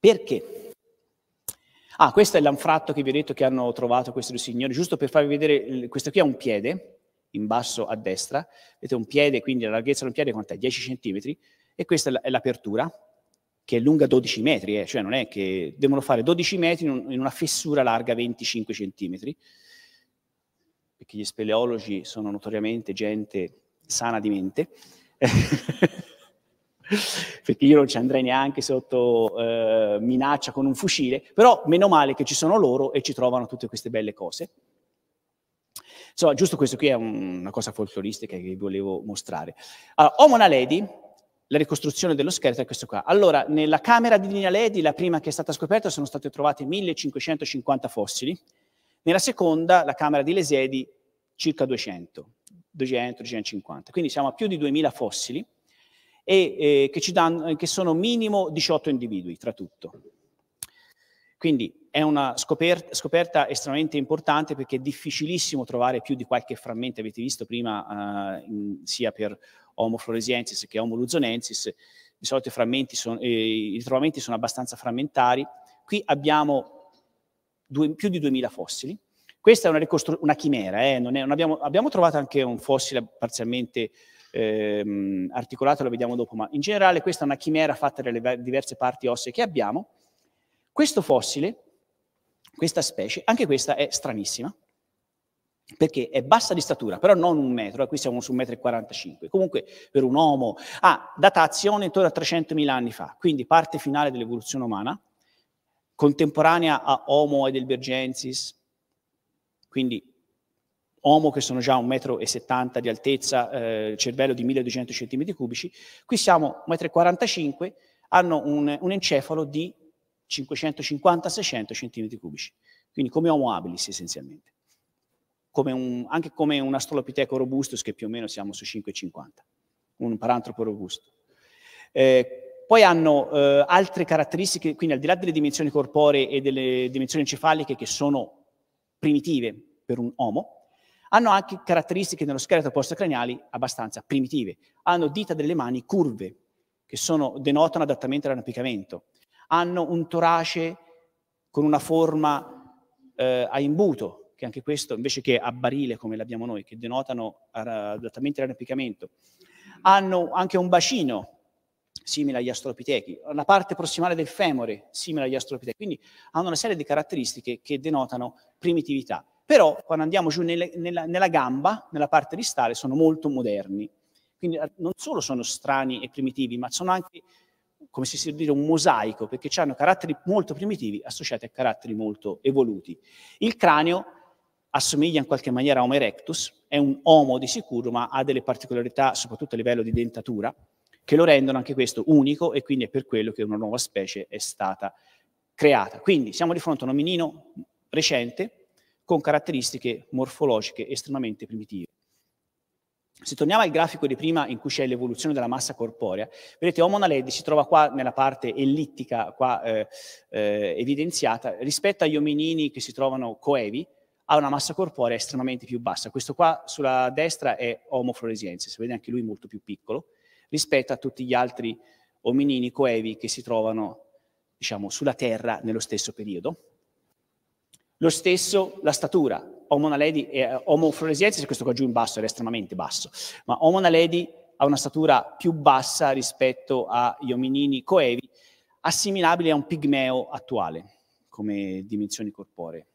Perché? Ah, questo è l'anfratto che vi ho detto che hanno trovato questi due signori, giusto per farvi vedere, questo qui è un piede, in basso a destra, vedete un piede, quindi la larghezza di un piede quant'è? 10 cm, e questa è l'apertura, che è lunga 12 metri, eh, cioè non è che devono fare 12 metri in, una fessura larga 25 centimetri, perché gli speleologi sono notoriamente gente sana di mente, perché io non ci andrei neanche sotto eh, minaccia con un fucile, però meno male che ci sono loro e ci trovano tutte queste belle cose. Insomma, giusto questo qui è un, una cosa folcloristica che vi volevo mostrare. Allora, Omona Lady, la ricostruzione dello scheletro è questo qua. Allora, nella camera di Nina Lady, la prima che è stata scoperta, sono state trovate 1550 fossili, nella seconda, la camera di Lesedi, circa 200, 200, 250. Quindi siamo a più di 2000 fossili e eh, che, danno, che sono minimo 18 individui tra tutto. Quindi è una scoperta, scoperta, estremamente importante perché è difficilissimo trovare più di qualche frammento, avete visto prima eh, in, sia per Homo floresiensis che Homo luzonensis, di solito i, son, eh, i ritrovamenti sono abbastanza frammentari. Qui abbiamo due, più di 2000 fossili questa è una, una chimera, eh? non è, non abbiamo, abbiamo, trovato anche un fossile parzialmente ehm, articolato, lo vediamo dopo, ma in generale questa è una chimera fatta dalle diverse parti ossee che abbiamo. Questo fossile, questa specie, anche questa è stranissima, perché è bassa di statura, però non un metro, eh, qui siamo su 1,45 m, comunque per un uomo, ha ah, datazione intorno a 300.000 anni fa, quindi parte finale dell'evoluzione umana, contemporanea a Homo heidelbergensis, quindi uomo che sono già 1,70 m di altezza, eh, cervello di 1200 cm3, qui siamo 1,45 m, hanno un, un encefalo di 550-600 cm3, quindi come Homo habilis essenzialmente, come un, anche come un Astrolopiteco robustus che più o meno siamo su 5,50, un parantropo robusto. Eh, poi hanno eh, altre caratteristiche, quindi al di là delle dimensioni corporee e delle dimensioni encefaliche che sono primitive per un uomo, hanno anche caratteristiche nello scheletro postcraniali abbastanza primitive. Hanno dita delle mani curve, che sono, denotano adattamento all'arrampicamento. Hanno un torace con una forma eh, a imbuto, che anche questo invece che a barile come l'abbiamo noi, che denotano eh, adattamento all'arrampicamento. Hanno anche un bacino simile agli astropitechi, la parte prossimale del femore simile agli astropitechi, quindi hanno una serie di caratteristiche che denotano primitività. Però quando andiamo giù nelle, nella, nella gamba, nella parte distale, sono molto moderni. Quindi eh, non solo sono strani e primitivi, ma sono anche come si può dire, un mosaico, perché hanno caratteri molto primitivi associati a caratteri molto evoluti. Il cranio assomiglia in qualche maniera a Homo erectus, è un Homo di sicuro, ma ha delle particolarità soprattutto a livello di dentatura, che lo rendono anche questo unico e quindi è per quello che una nuova specie è stata creata. Quindi siamo di fronte a un ominino recente con caratteristiche morfologiche estremamente primitive. Se torniamo al grafico di prima in cui c'è l'evoluzione della massa corporea, vedete Homo naledi si trova qua nella parte ellittica qua eh, eh, evidenziata rispetto agli ominini che si trovano coevi, ha una massa corporea estremamente più bassa. Questo qua sulla destra è Homo floresiensis, vedete anche lui molto più piccolo rispetto a tutti gli altri ominini coevi che si trovano diciamo, sulla Terra nello stesso periodo. Lo stesso la statura. Homo naledi, eh, Homo floresiensis, questo qua giù in basso era estremamente basso, ma Homo naledi ha una statura più bassa rispetto agli ominini coevi, assimilabile a un pigmeo attuale come dimensioni corporee.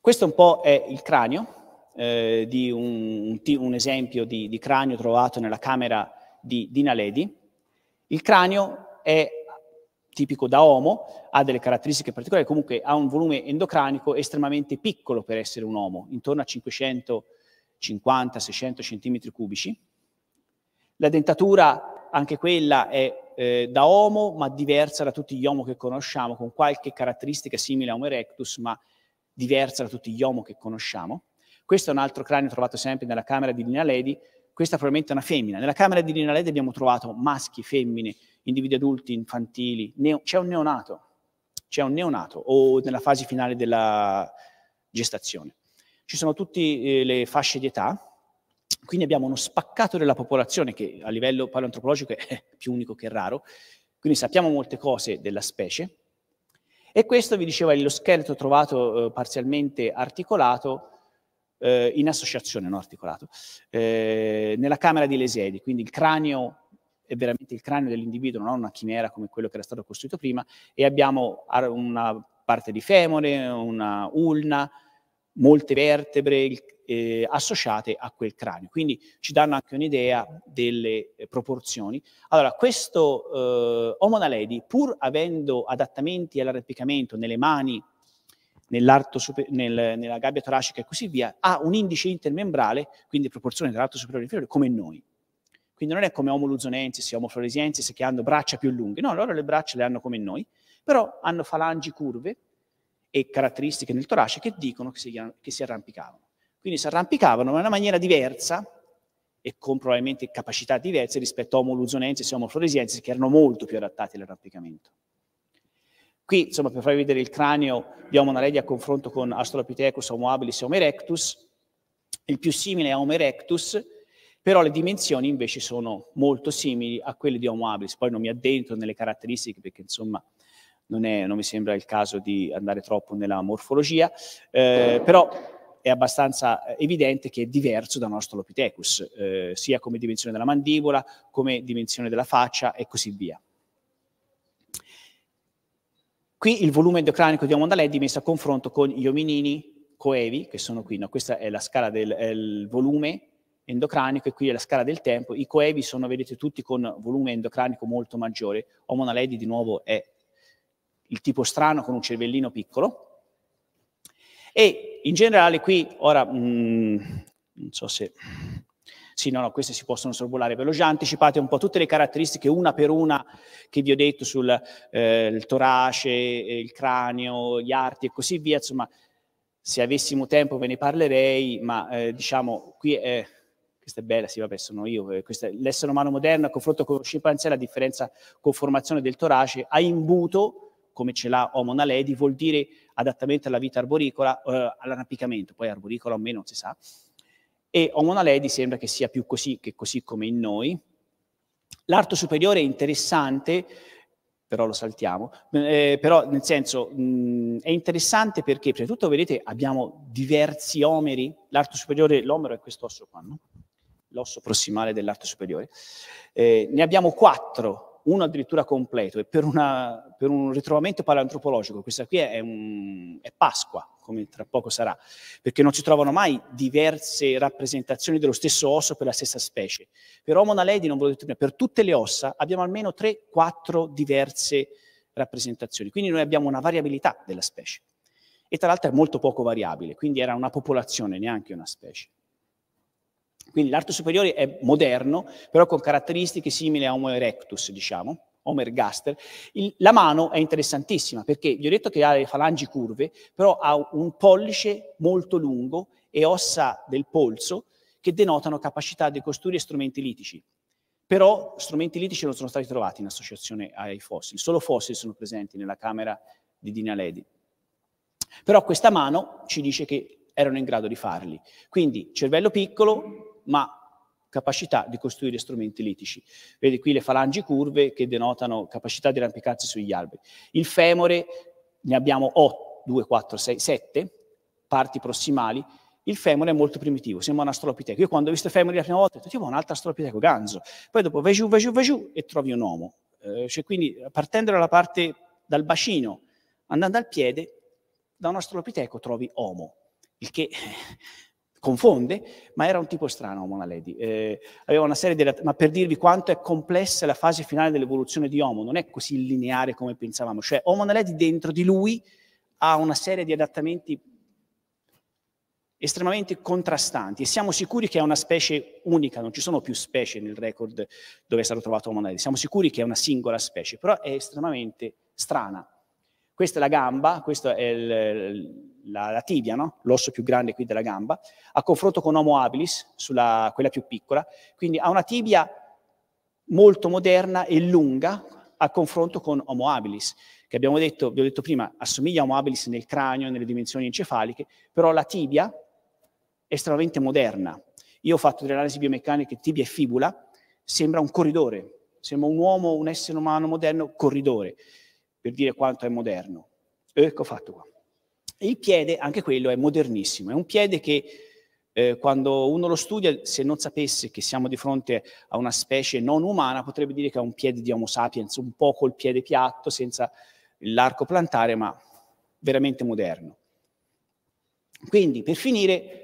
Questo un po' è il cranio, eh, di un, un esempio di, di, cranio trovato nella camera di, di Naledi. Il cranio è tipico da Homo, ha delle caratteristiche particolari, comunque ha un volume endocranico estremamente piccolo per essere un Homo, intorno a 550-600 cm cubici. La dentatura, anche quella, è eh, da Homo, ma diversa da tutti gli Homo che conosciamo, con qualche caratteristica simile a Homo erectus, ma diversa da tutti gli Homo che conosciamo. Questo è un altro cranio trovato sempre nella camera di Lina Ledi, questa probabilmente è una femmina. Nella camera di Lina Ledi abbiamo trovato maschi, femmine, individui adulti, infantili, neo, c'è un neonato, c'è un neonato o nella fase finale della gestazione. Ci sono tutte eh, le fasce di età, quindi abbiamo uno spaccato della popolazione che a livello paleoantropologico è più unico che raro, quindi sappiamo molte cose della specie, e questo, vi dicevo, è lo scheletro trovato eh, parzialmente articolato eh, in associazione, non articolato, eh, nella camera di Lesiedi, quindi il cranio è veramente il cranio dell'individuo, non una chimera come quello che era stato costruito prima, e abbiamo una parte di femore, una ulna, molte vertebre eh, associate a quel cranio. Quindi ci danno anche un'idea delle eh, proporzioni. Allora, questo eh, Homo naledi, pur avendo adattamenti all'arrampicamento nelle mani super, nel, nella gabbia toracica e così via, ha un indice intermembrale, quindi proporzione tra l'alto superiore e inferiore, come noi. Quindi non è come Homo luzonensis, Homo floresiensis che hanno braccia più lunghe, no, loro le braccia le hanno come noi, però hanno falangi curve e caratteristiche nel torace che dicono che si, che si arrampicavano. Quindi si arrampicavano in una maniera diversa e con probabilmente capacità diverse rispetto a Homo luzonensis e Homo floresiensis che erano molto più adattati all'arrampicamento. Qui, insomma, per farvi vedere il cranio di Homo naledi a confronto con Australopithecus, Homo habilis e Homo erectus, il più simile è Homo erectus, però le dimensioni invece sono molto simili a quelle di Homo habilis. Poi non mi addentro nelle caratteristiche perché, insomma, non, è, non mi sembra il caso di andare troppo nella morfologia, eh, però è abbastanza evidente che è diverso da un Australopithecus, eh, sia come dimensione della mandibola, come dimensione della faccia e così via. Qui il volume endocranico di Homo Ledi messo a confronto con gli ominini coevi, che sono qui, no? questa è la scala del volume endocranico e qui è la scala del tempo. I coevi sono, vedete, tutti con volume endocranico molto maggiore. Homo Ledi di nuovo è il tipo strano con un cervellino piccolo. E in generale qui, ora, mh, mm, non so se... Sì, no, no, queste si possono sorvolare. Ve l'ho già anticipate un po' tutte le caratteristiche una per una che vi ho detto sul eh, torace, eh, il cranio, gli arti e così via. Insomma, se avessimo tempo ve ne parlerei, ma eh, diciamo qui è questa è bella, sì, vabbè, sono io. Eh, questa, l'essere umano moderno a confronto con lo scimpanzé, la differenza con formazione del torace, a imbuto, come ce l'ha Homo naledi, vuol dire adattamento alla vita arboricola, eh, all'arrampicamento, poi arboricola o meno non si sa, e Omona Lady sembra che sia più così che così come in noi. L'arto superiore è interessante, però lo saltiamo, eh, però nel senso mh, mm, è interessante perché prima di tutto vedete abbiamo diversi omeri, l'arto superiore, l'omero è quest'osso qua, no? l'osso prossimale dell'arto superiore, eh, ne abbiamo quattro uno addirittura completo, e per, una, per un ritrovamento paleantropologico, questa qui è, un, è, Pasqua, come tra poco sarà, perché non si trovano mai diverse rappresentazioni dello stesso osso per la stessa specie. Per Homo naledi, non ve l'ho detto prima, per tutte le ossa abbiamo almeno 3-4 diverse rappresentazioni, quindi noi abbiamo una variabilità della specie. E tra l'altro è molto poco variabile, quindi era una popolazione, neanche una specie. Quindi l'arto superiore è moderno, però con caratteristiche simili a Homo erectus, diciamo, Homo ergaster. Il, la mano è interessantissima perché vi ho detto che ha le falangi curve, però ha un pollice molto lungo e ossa del polso che denotano capacità di costruire strumenti litici. Però strumenti litici non sono stati trovati in associazione ai fossili, solo fossili sono presenti nella camera di Dina Ledi. Però questa mano ci dice che erano in grado di farli. Quindi cervello piccolo, ma capacità di costruire strumenti litici. Vedi qui le falangi curve che denotano capacità di arrampicarsi sugli alberi. Il femore, ne abbiamo 8, 2, 4, 6, 7 parti prossimali, il femore è molto primitivo, sembra un astrolopiteco. Io quando ho visto il femore la prima volta ho detto, tipo un altro astrolopiteco, ganzo. Poi dopo vai giù, vai giù, vai giù e trovi un uomo. Eh, cioè, quindi partendo dalla parte, dal bacino, andando al piede, da un astrolopiteco trovi homo, il che confonde, ma era un tipo strano Homo naledi. Eh, aveva una serie di... ma per dirvi quanto è complessa la fase finale dell'evoluzione di Homo, non è così lineare come pensavamo, cioè Homo naledi dentro di lui ha una serie di adattamenti estremamente contrastanti e siamo sicuri che è una specie unica, non ci sono più specie nel record dove è stato trovato Homo naledi, siamo sicuri che è una singola specie, però è estremamente strana. Questa è la gamba, questo è il la, la tibia, no? l'osso più grande qui della gamba, a confronto con Homo habilis, sulla, quella più piccola, quindi ha una tibia molto moderna e lunga a confronto con Homo habilis, che abbiamo detto, vi ho detto prima, assomiglia a Homo habilis nel cranio, nelle dimensioni encefaliche, però la tibia è estremamente moderna. Io ho fatto delle analisi biomeccaniche tibia e fibula, sembra un corridore, sembra un uomo, un essere umano moderno, corridore, per dire quanto è moderno. Ecco fatto qua il piede, anche quello, è modernissimo, è un piede che eh, quando uno lo studia, se non sapesse che siamo di fronte a una specie non umana, potrebbe dire che è un piede di Homo sapiens, un po' col piede piatto, senza l'arco plantare, ma veramente moderno. Quindi, per finire,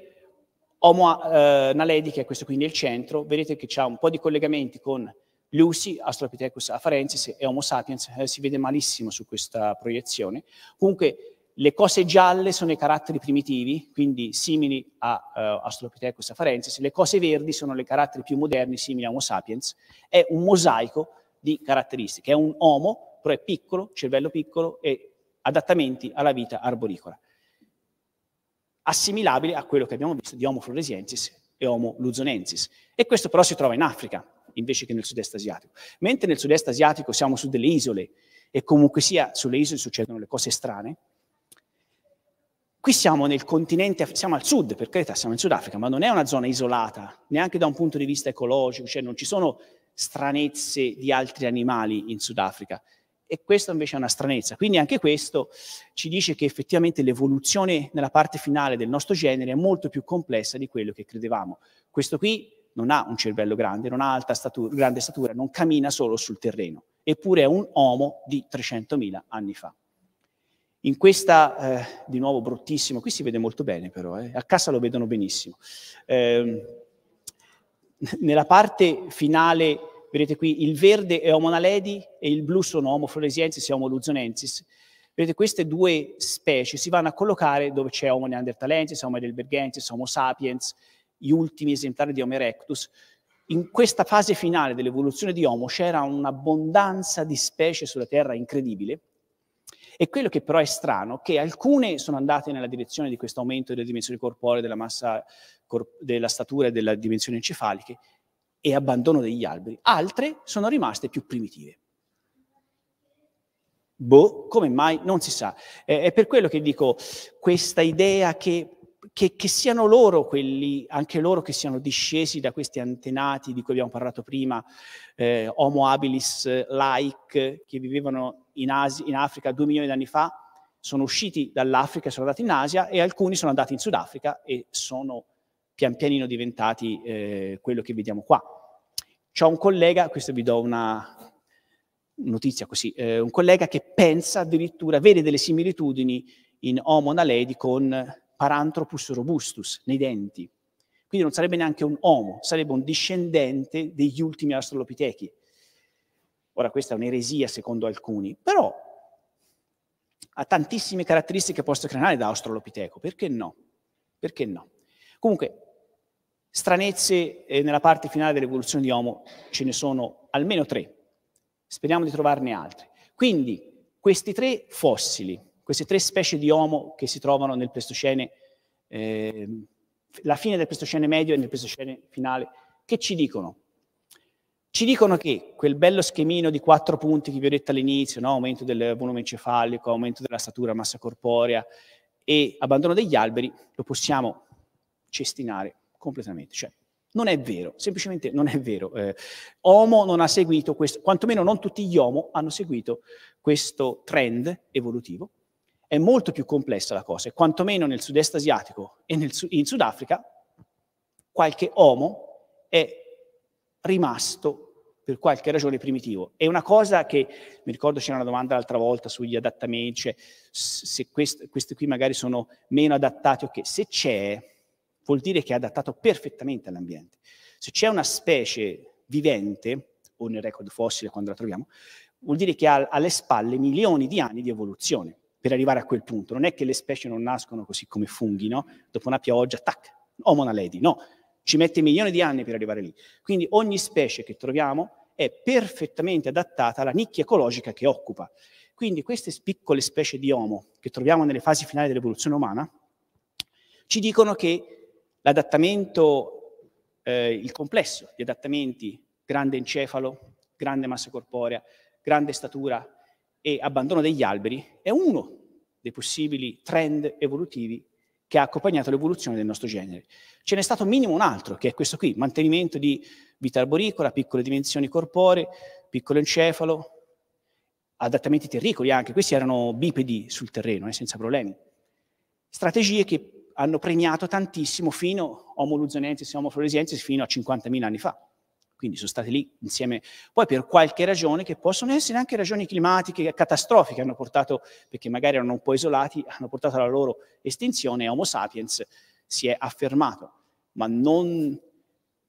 Homo eh, naledi, che è questo quindi il centro, vedete che ha un po' di collegamenti con Lucy, Australopithecus afarensis e Homo sapiens, eh, si vede malissimo su questa proiezione. Comunque le cose gialle sono i caratteri primitivi, quindi simili a uh, Australopithecus afarensis, le cose verdi sono i caratteri più moderni, simili a Homo sapiens. È un mosaico di caratteristiche, è un Homo, però è piccolo, cervello piccolo e adattamenti alla vita arboricola, assimilabile a quello che abbiamo visto di Homo floresiensis e Homo luzonensis. E questo però si trova in Africa, invece che nel sud-est asiatico. Mentre nel sud-est asiatico siamo su delle isole, e comunque sia sulle isole succedono le cose strane, Qui siamo nel continente, siamo al sud, per carità, siamo in Sudafrica, ma non è una zona isolata, neanche da un punto di vista ecologico, cioè non ci sono stranezze di altri animali in Sudafrica. E questa invece è una stranezza. Quindi anche questo ci dice che effettivamente l'evoluzione nella parte finale del nostro genere è molto più complessa di quello che credevamo. Questo qui non ha un cervello grande, non ha alta statura, grande statura, non cammina solo sul terreno, eppure è un uomo di 300.000 anni fa. In questa, eh, di nuovo bruttissimo, qui si vede molto bene però, eh, a casa lo vedono benissimo. Eh, nella parte finale, vedete qui, il verde è Homo naledi e il blu sono Homo floresiensis e Homo luzonensis. Vedete, queste due specie si vanno a collocare dove c'è Homo neanderthalensis, Homo heidelbergensis, Homo sapiens, gli ultimi esemplari di Homo erectus. In questa fase finale dell'evoluzione di Homo c'era un'abbondanza di specie sulla Terra incredibile, e quello che però è strano, è che alcune sono andate nella direzione di questo aumento delle dimensioni corporee, della massa, corp- della statura e delle dimensioni encefaliche e abbandono degli alberi, altre sono rimaste più primitive. Boh, come mai? Non si sa. Eh, è per quello che dico questa idea che che, che, siano loro quelli, anche loro che siano discesi da questi antenati di cui abbiamo parlato prima, eh, Homo habilis like, che vivevano in, Asi, in Africa due milioni di anni fa, sono usciti dall'Africa e sono andati in Asia e alcuni sono andati in Sudafrica e sono pian pianino diventati eh, quello che vediamo qua. C'è un collega, questo vi do una notizia così, eh, un collega che pensa addirittura, vede delle similitudini in Homo naledi con Paranthropus robustus nei denti. Quindi non sarebbe neanche un Homo, sarebbe un discendente degli ultimi australopitechi. Ora questa è un'eresia secondo alcuni, però ha tantissime caratteristiche post-cranali da australopiteco, perché no? Perché no? Comunque, stranezze eh, nella parte finale dell'evoluzione di Homo ce ne sono almeno tre, speriamo di trovarne altre. Quindi questi tre fossili, queste tre specie di Homo che si trovano nel Pleistocene, eh, la fine del Pleistocene medio e nel Pleistocene finale, che ci dicono? Ci dicono che quel bello schemino di quattro punti che vi ho detto all'inizio, no? aumento del volume encefalico, aumento della statura, massa corporea e abbandono degli alberi, lo possiamo cestinare completamente. Cioè, non è vero, semplicemente non è vero. Eh, Homo non ha seguito questo, quantomeno non tutti gli Homo hanno seguito questo trend evolutivo. È molto più complessa la cosa, e quantomeno nel sud-est asiatico e nel, in Sudafrica qualche Homo è rimasto per qualche ragione primitivo. È una cosa che, mi ricordo c'era una domanda l'altra volta sugli adattamenti, cioè se questi, questi qui magari sono meno adattati, ok, se c'è vuol dire che è adattato perfettamente all'ambiente. Se c'è una specie vivente, o nel record fossile quando la troviamo, vuol dire che ha alle spalle milioni di anni di evoluzione per arrivare a quel punto. Non è che le specie non nascono così come funghi, no? Dopo una pioggia, tac, Homo naledi, no? Ci mette milioni di anni per arrivare lì. Quindi ogni specie che troviamo è perfettamente adattata alla nicchia ecologica che occupa. Quindi queste piccole specie di Homo che troviamo nelle fasi finali dell'evoluzione umana ci dicono che l'adattamento, eh, il complesso di adattamenti, grande encefalo, grande massa corporea, grande statura e abbandono degli alberi, è uno dei possibili trend evolutivi che ha accompagnato l'evoluzione del nostro genere. Ce n'è stato minimo un altro, che è questo qui, mantenimento di vita arboricola, piccole dimensioni corporee, piccolo encefalo, adattamenti terricoli anche, questi erano bipedi sul terreno, eh, senza problemi. Strategie che hanno premiato tantissimo fino a Homo luzonensis e Homo floresiensis fino a 50.000 anni fa quindi sono stati lì insieme, poi per qualche ragione che possono essere anche ragioni climatiche catastrofiche, hanno portato, perché magari erano un po' isolati, hanno portato alla loro estinzione, Homo sapiens si è affermato, ma non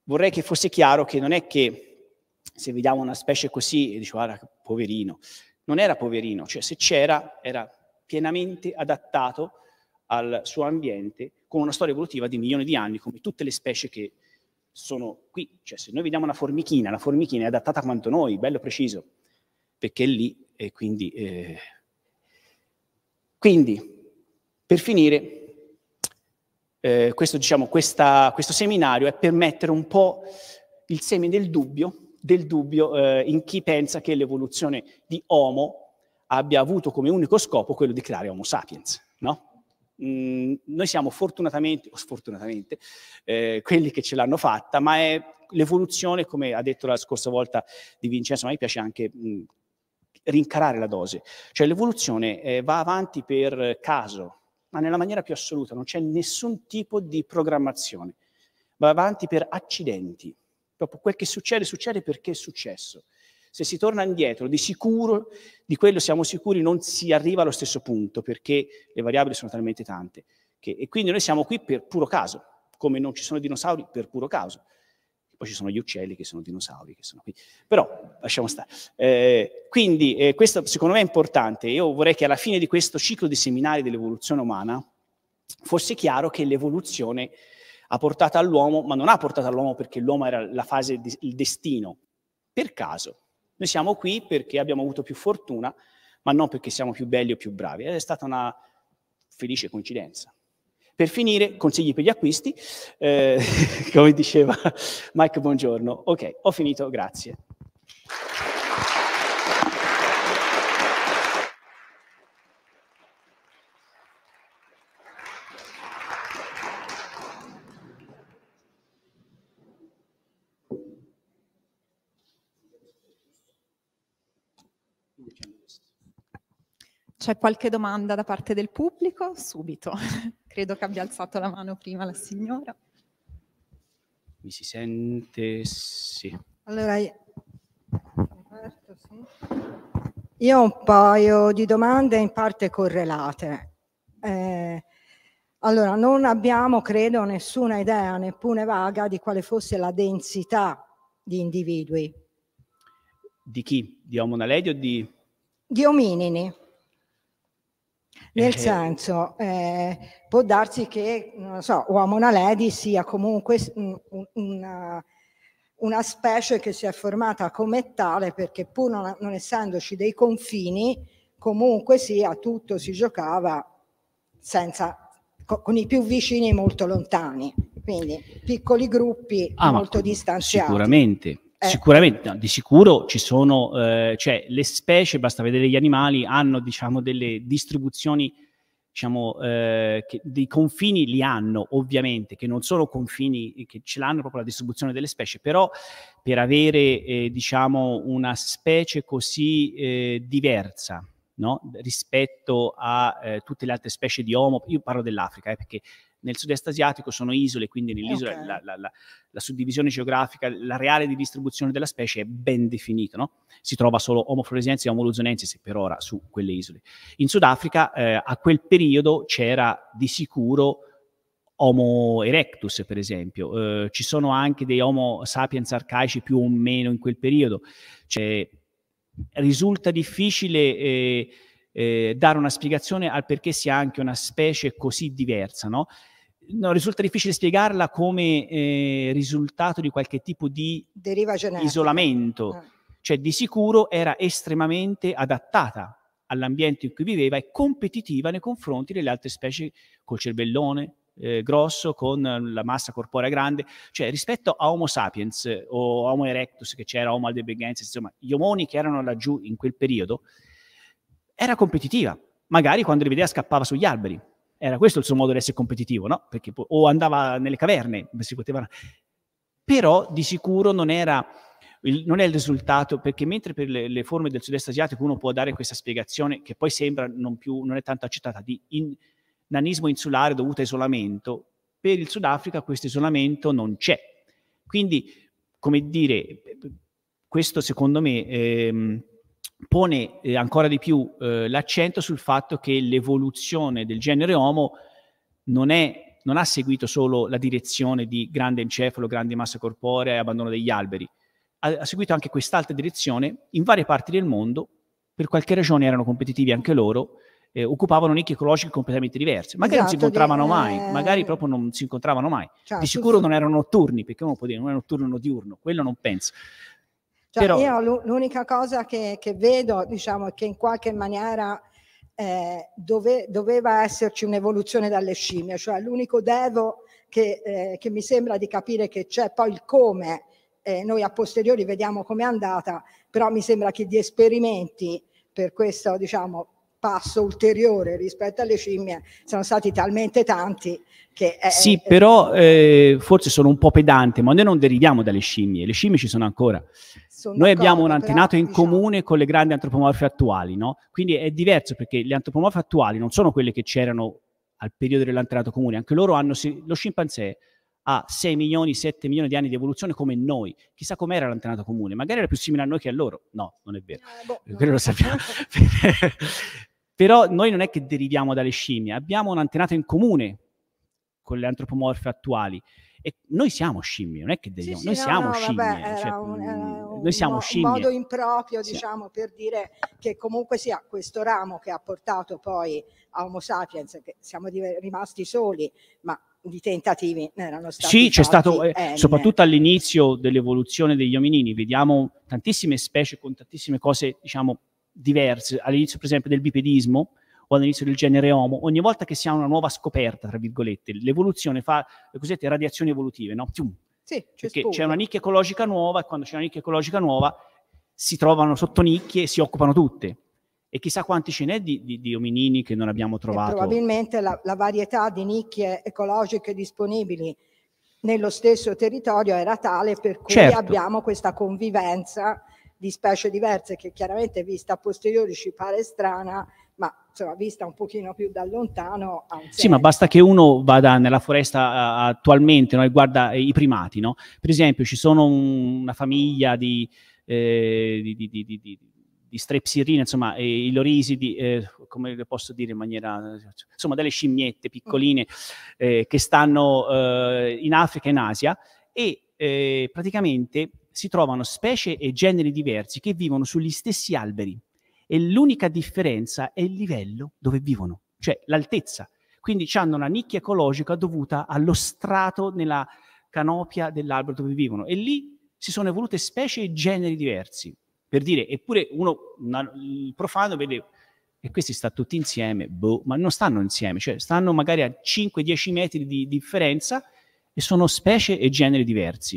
vorrei che fosse chiaro che non è che se vediamo una specie così e dico guarda poverino, non era poverino, cioè se c'era era pienamente adattato al suo ambiente con una storia evolutiva di milioni di anni come tutte le specie che sono qui, cioè se noi vediamo una formichina, la formichina è adattata quanto noi, bello preciso, perché è lì e quindi... Eh... Quindi, per finire, eh, questo, diciamo, questa, questo seminario è per mettere un po' il seme del dubbio, del dubbio eh, in chi pensa che l'evoluzione di Homo abbia avuto come unico scopo quello di creare Homo sapiens, no? Mm, noi siamo fortunatamente o sfortunatamente eh, quelli che ce l'hanno fatta, ma è l'evoluzione, come ha detto la scorsa volta di Vincenzo, a me piace anche mh, mm, rincarare la dose, cioè l'evoluzione eh, va avanti per caso, ma nella maniera più assoluta, non c'è nessun tipo di programmazione, va avanti per accidenti, proprio quel che succede succede perché è successo. Se si torna indietro, di sicuro, di quello siamo sicuri, non si arriva allo stesso punto, perché le variabili sono talmente tante. Che, e quindi noi siamo qui per puro caso, come non ci sono dinosauri per puro caso. Poi ci sono gli uccelli che sono dinosauri, che sono qui. Però lasciamo stare. Eh, quindi eh, questo secondo me è importante. Io vorrei che alla fine di questo ciclo di seminari dell'evoluzione umana fosse chiaro che l'evoluzione ha portato all'uomo, ma non ha portato all'uomo perché l'uomo era la fase il destino, per caso. Noi siamo qui perché abbiamo avuto più fortuna, ma non perché siamo più belli o più bravi. È stata una felice coincidenza. Per finire, consigli per gli acquisti, eh, come diceva Mike, buongiorno. Ok, ho finito, grazie. C'è qualche domanda da parte del pubblico? Subito. Credo che abbia alzato la mano prima la signora. Mi si sente? Sì. Allora, io ho un paio di domande in parte correlate. Eh, allora, non abbiamo, credo, nessuna idea, neppure vaga, di quale fosse la densità di individui. Di chi? Di Homo naledi o di... Di ominini. Nel eh, senso, eh, può darsi che, non so, uomo una lady sia comunque una, una, specie che si è formata come tale perché pur non, non essendoci dei confini, comunque sia, tutto si giocava senza con i più vicini molto lontani, quindi piccoli gruppi ah, molto distanziati. Sicuramente, eh. Sicuramente, no, di sicuro ci sono, eh, cioè le specie, basta vedere gli animali, hanno diciamo delle distribuzioni, diciamo, eh, che dei confini li hanno ovviamente, che non sono confini, che ce l'hanno proprio la distribuzione delle specie, però per avere eh, diciamo una specie così eh, diversa, No? rispetto a eh, tutte le altre specie di Homo. Io parlo dell'Africa, eh, perché nel sud-est asiatico sono isole, quindi eh, nell'isola okay. la, la, la, la, suddivisione geografica, l'areale di distribuzione della specie è ben definita, no? si trova solo Homo floresensis e Homo luzonensis per ora su quelle isole. In Sudafrica eh, a quel periodo c'era di sicuro Homo erectus, per esempio, eh, ci sono anche dei Homo sapiens arcaici più o meno in quel periodo, cioè, risulta difficile... Eh, eh, dare una spiegazione al perché sia anche una specie così diversa, no? No, risulta difficile spiegarla come eh, risultato di qualche tipo di isolamento. Ah. Cioè, di sicuro era estremamente adattata all'ambiente in cui viveva e competitiva nei confronti delle altre specie col cervellone eh, grosso, con la massa corporea grande. Cioè, rispetto a Homo sapiens eh, o Homo erectus, che c'era Homo aldebergensis, insomma, gli omoni che erano laggiù in quel periodo, era competitiva. Magari quando li vedeva scappava sugli alberi era questo il suo modo di essere competitivo, no? Perché po- o andava nelle caverne, si poteva... Però di sicuro non era... Il, non è il risultato, perché mentre per le, le, forme del sud-est asiatico uno può dare questa spiegazione, che poi sembra non, più, non è tanto accettata, di in, nanismo insulare dovuto a isolamento, per il Sudafrica questo isolamento non c'è. Quindi, come dire, questo secondo me ehm, pone eh, ancora di più eh, l'accento sul fatto che l'evoluzione del genere Homo non, è, non ha seguito solo la direzione di grande encefalo, grande massa corporea e abbandono degli alberi, ha, ha seguito anche quest'altra direzione in varie parti del mondo, per qualche ragione erano competitivi anche loro, eh, occupavano nicchie ecologiche completamente diverse. Magari esatto, non si esatto, incontravano che, mai, eh, magari proprio non si incontravano mai. Certo, di sicuro sì. non erano notturni, perché uno può dire non è notturno o diurno, quello non penso. Cioè, Però... Io l'unica cosa che, che, vedo, diciamo, è che in qualche maniera eh, dove, doveva esserci un'evoluzione dalle scimmie, cioè l'unico devo che, eh, che, mi sembra di capire che c'è poi il come, eh, noi a posteriori vediamo com'è andata, però mi sembra che di esperimenti per questo diciamo, passo ulteriore rispetto alle scimmie sono stati talmente tanti che... È, sì, però eh, forse sono un po' pedante, ma noi non deriviamo dalle scimmie, le scimmie ci sono ancora. Sono Noi abbiamo un antenato in diciamo... comune con le grandi antropomorfe attuali, no? Quindi è diverso perché le antropomorfe attuali non sono quelle che c'erano al periodo dell'antenato comune, anche loro hanno lo scimpanzé ha 6 milioni, 7 milioni di anni di evoluzione come noi. Chissà com'era l'antenato comune, magari era più simile a noi che a loro. No, non è vero, eh, boh, eh, quello lo sappiamo. Però noi non è che deriviamo dalle scimmie, abbiamo un antenato in comune con le antropomorfe attuali. E noi siamo scimmie, non è che degli sì, sì, noi, no, siamo no, scimmie, vabbè, cioè, un, mm, un, noi siamo mo, scimmie. Un modo improprio, diciamo, per dire che comunque sia questo ramo che ha portato poi a Homo sapiens, che siamo rimasti soli, ma di tentativi erano stati Sì, c'è stato, eh, soprattutto all'inizio dell'evoluzione degli ominini, vediamo tantissime specie con tantissime cose, diciamo, diverse. All'inizio, per esempio, del bipedismo, o all'inizio del genere Homo, ogni volta che si ha una nuova scoperta, tra virgolette, l'evoluzione fa le cosiddette radiazioni evolutive, no? Sì, c'è, c'è una nicchia ecologica nuova e quando c'è una nicchia ecologica nuova si trovano sotto nicchie e si occupano tutte e chissà quanti ce n'è di, di, di, ominini che non abbiamo trovato. E probabilmente la, la, varietà di nicchie ecologiche disponibili nello stesso territorio era tale per cui certo. abbiamo questa convivenza di specie diverse che chiaramente vista a posteriori ci pare strana, ma insomma, vista un pochino più da lontano. Sì, ma basta che uno vada nella foresta uh, attualmente no, e guarda i primati, no? Per esempio, ci sono un, una famiglia di, eh, di, di, di di strepsirina, insomma, i lorisidi, eh, come posso dire in maniera, insomma, delle scimmiette piccoline eh, che stanno eh, in Africa e in Asia e eh, praticamente si trovano specie e generi diversi che vivono sugli stessi alberi e l'unica differenza è il livello dove vivono, cioè l'altezza. Quindi hanno una nicchia ecologica dovuta allo strato nella canopia dell'albero dove vivono e lì si sono evolute specie e generi diversi. Per dire, eppure uno, una, il profano vede e questi stanno tutti insieme, boh, ma non stanno insieme, cioè stanno magari a 5-10 metri di differenza e sono specie e generi diversi.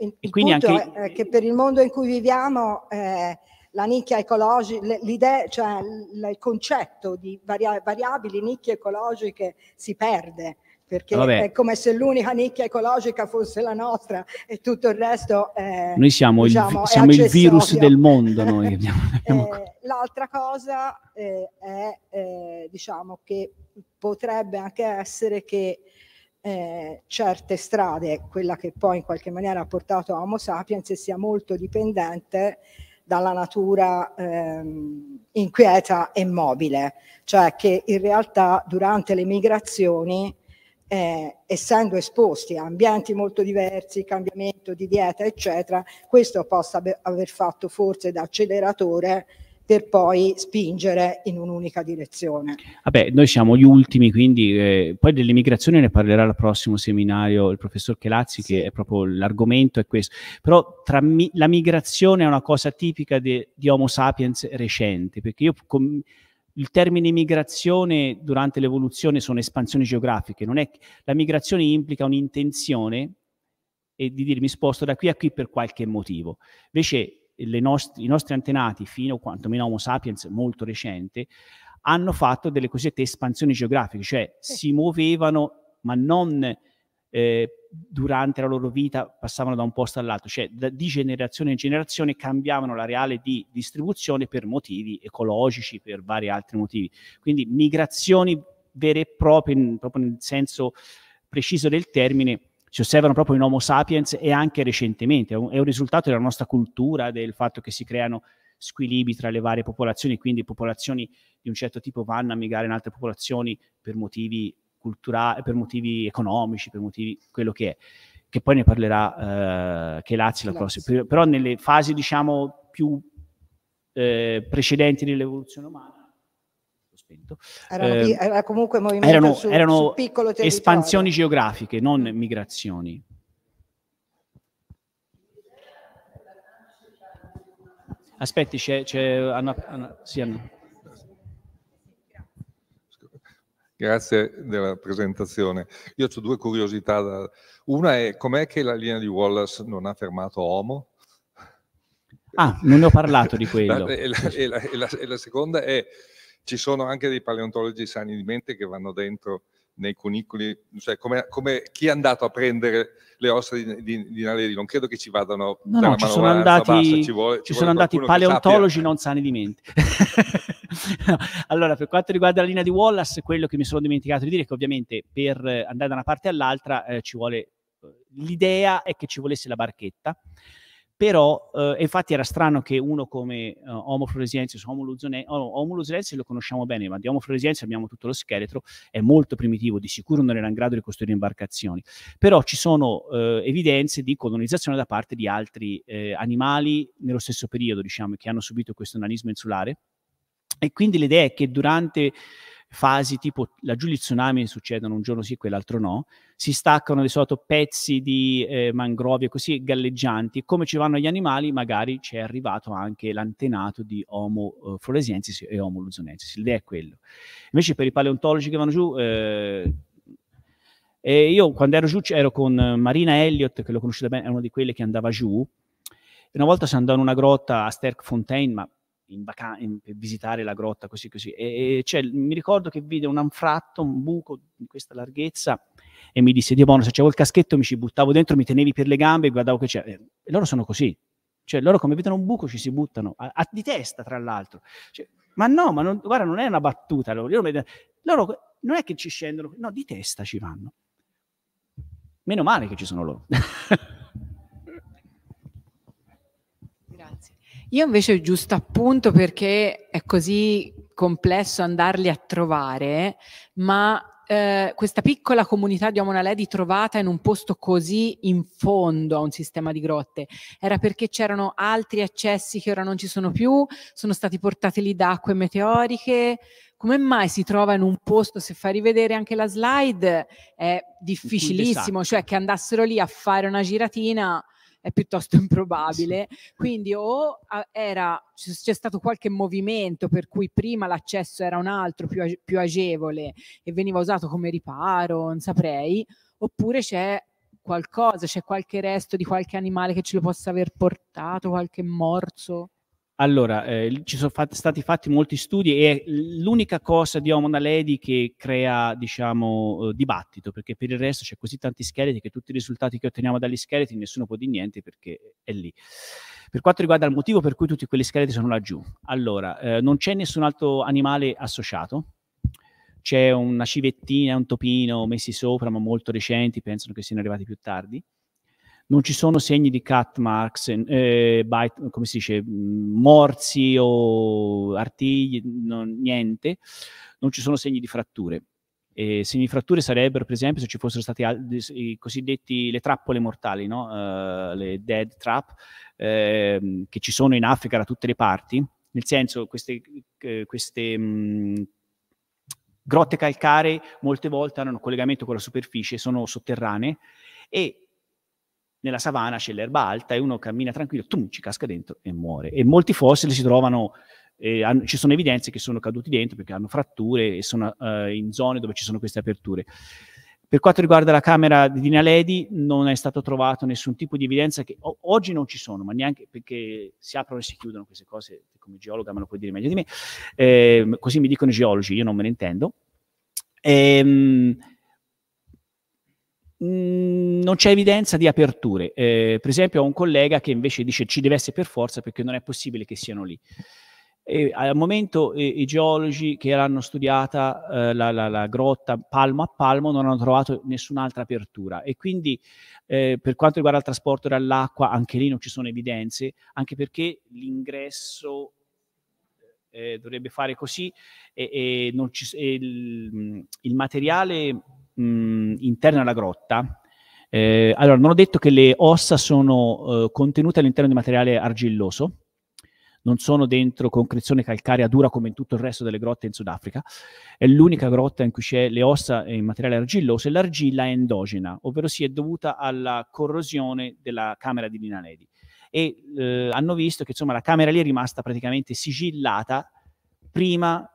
Il, e il quindi anche... è che per il mondo in cui viviamo eh, la nicchia ecologica, l'idea, cioè il concetto di variabili nicchie ecologiche si perde perché ah, Vabbè. è come se l'unica nicchia ecologica fosse la nostra e tutto il resto è Noi siamo, diciamo, il, siamo il, virus del mondo. abbiamo, abbiamo... Eh, l'altra cosa eh, è, eh, diciamo, che potrebbe anche essere che eh, certe strade, quella che poi in qualche maniera ha portato a Homo sapiens, sia molto dipendente dalla natura ehm, inquieta e mobile, cioè che in realtà durante le migrazioni, eh, essendo esposti a ambienti molto diversi, cambiamento di dieta, eccetera, questo possa aver fatto forse da acceleratore per poi spingere in un'unica direzione. Vabbè, noi siamo gli ultimi, quindi eh, poi dell'immigrazione ne parlerà al prossimo seminario il professor Chelazzi, sì. che è proprio l'argomento è questo. Però mi- la migrazione è una cosa tipica de- di Homo sapiens recente, perché io com- il termine migrazione durante l'evoluzione sono espansioni geografiche, non è, la migrazione implica un'intenzione e di dire mi sposto da qui a qui per qualche motivo. Invece nostri, i nostri antenati, fino a quantomeno a Homo sapiens molto recente, hanno fatto delle cosiddette espansioni geografiche, cioè sì. si muovevano ma non eh, durante la loro vita passavano da un posto all'altro, cioè da, di generazione in generazione cambiavano l'areale di distribuzione per motivi ecologici, per vari altri motivi. Quindi migrazioni vere e proprie, proprio nel senso preciso del termine, si osservano proprio in Homo sapiens e anche recentemente, è un, è un risultato della nostra cultura, del fatto che si creano squilibri tra le varie popolazioni, quindi popolazioni di un certo tipo vanno a migrare in altre popolazioni per motivi culturali, per motivi economici, per motivi quello che è, che poi ne parlerà eh, che la prossima, però nelle fasi diciamo più eh, precedenti dell'evoluzione umana spento. Erano, eh, era comunque movimento erano, su, erano su espansioni geografiche, non migrazioni. Aspetti, c'è, c'è Anna, Anna, sì, Anna. Grazie della presentazione. Io ho due curiosità. Da... Una è com'è che la linea di Wallace non ha fermato Homo? Ah, non ne ho parlato di quello. La, e, la, e, la, e, e la seconda è ci sono anche dei paleontologi sani di mente che vanno dentro nei cunicoli, cioè come, come, chi è andato a prendere le ossa di, di, di Naledi, non credo che ci vadano no, no, ci sono andati, bassa, ci vuole, ci ci sono andati paleontologi non sani di mente. allora, per quanto riguarda la linea di Wallace, quello che mi sono dimenticato di dire è che ovviamente per andare da una parte all'altra eh, ci vuole eh, l'idea è che ci volesse la barchetta però eh, infatti era strano che uno come eh, Homo floresiensis, Homo luzonensis, oh, lo conosciamo bene, ma di Homo floresiensis abbiamo tutto lo scheletro, è molto primitivo, di sicuro non era in grado di costruire imbarcazioni, però ci sono eh, evidenze di colonizzazione da parte di altri eh, animali nello stesso periodo, diciamo, che hanno subito questo nanismo insulare. E quindi l'idea è che durante fasi tipo laggiù gli tsunami succedono un giorno sì e quell'altro no, si staccano di solito pezzi di eh, mangrovie così galleggianti, come ci vanno gli animali magari c'è arrivato anche l'antenato di Homo eh, floresiensis e Homo luzonensis, l'idea è quella. Invece per i paleontologi che vanno giù... Eh, e io quando ero giù ero con Marina Elliott, che l'ho conosciuta bene, è una di quelle che andava giù. Una volta si andò in una grotta a Sterkfontein, ma in vacanza, visitare la grotta, così così. E, e cioè, mi ricordo che vide un anfratto, un buco di questa larghezza e mi disse, Dio buono, se c'avevo il caschetto mi ci buttavo dentro, mi tenevi per le gambe e guardavo che c'era. E loro sono così. Cioè, loro come vedono un buco ci si buttano, a, a, di testa tra l'altro. Cioè, ma no, ma non, guarda, non è una battuta. Loro, loro non è che ci scendono, no, di testa ci vanno. Meno male che ci sono loro. Io invece, giusto appunto perché è così complesso andarli a trovare, ma eh, questa piccola comunità di Omona Lady trovata in un posto così in fondo a un sistema di grotte era perché c'erano altri accessi che ora non ci sono più, sono stati portati lì da acque meteoriche. Come mai si trova in un posto, se fa rivedere anche la slide, è difficilissimo, cioè che andassero lì a fare una giratina è piuttosto improbabile. Quindi o era, c'è stato qualche movimento per cui prima l'accesso era un altro più, più agevole e veniva usato come riparo, non saprei, oppure c'è qualcosa, c'è qualche resto di qualche animale che ce lo possa aver portato, qualche morso. Allora, eh, ci sono fat- stati fatti molti studi e l'unica cosa di Omona Lady che crea, diciamo, eh, dibattito, perché per il resto c'è così tanti scheletri che tutti i risultati che otteniamo dagli scheletri nessuno può di niente perché è lì. Per quanto riguarda il motivo per cui tutti quegli scheletri sono laggiù, allora, eh, non c'è nessun altro animale associato, c'è una civettina, un topino messi sopra, ma molto recenti, pensano che siano arrivati più tardi non ci sono segni di cut marks, eh, bite, come si dice, mm, morsi o artigli, non, niente, non ci sono segni di fratture. Eh, segni di fratture sarebbero, per esempio, se ci fossero state altri, i cosiddetti le trappole mortali, no? uh, le dead trap, eh, che ci sono in Africa da tutte le parti, nel senso queste, eh, queste mh, mm, grotte calcaree molte volte hanno un collegamento con la superficie, sono sotterranee e nella savana c'è l'erba alta e uno cammina tranquillo, tum, ci casca dentro e muore. E molti fossili si trovano, eh, hanno, ci sono evidenze che sono caduti dentro perché hanno fratture e sono eh, in zone dove ci sono queste aperture. Per quanto riguarda la camera di Dina Ledi, non è stato trovato nessun tipo di evidenza che o, oggi non ci sono, ma neanche perché si aprono e si chiudono queste cose, come geologa me lo puoi dire meglio di me, eh, così mi dicono i geologi, io non me ne intendo. Ehm, mh, mm, non c'è evidenza di aperture. Eh, per esempio, ho un collega che invece dice ci deve essere per forza perché non è possibile che siano lì. E al momento eh, i geologi che l'hanno studiata, eh, la, la, la, grotta palmo a palmo, non hanno trovato nessun'altra apertura e quindi eh, per quanto riguarda il trasporto dall'acqua, anche lì non ci sono evidenze, anche perché l'ingresso eh, dovrebbe fare così e, e, ci, e il, il materiale mh, interna alla grotta, eh, allora non ho detto che le ossa sono eh, contenute all'interno di materiale argilloso, non sono dentro concrezione calcarea dura come in tutto il resto delle grotte in Sudafrica, è l'unica grotta in cui c'è le ossa in materiale argilloso e l'argilla è endogena, ovvero si è dovuta alla corrosione della camera di Lina Ledi. E eh, hanno visto che insomma, la camera lì è rimasta praticamente sigillata prima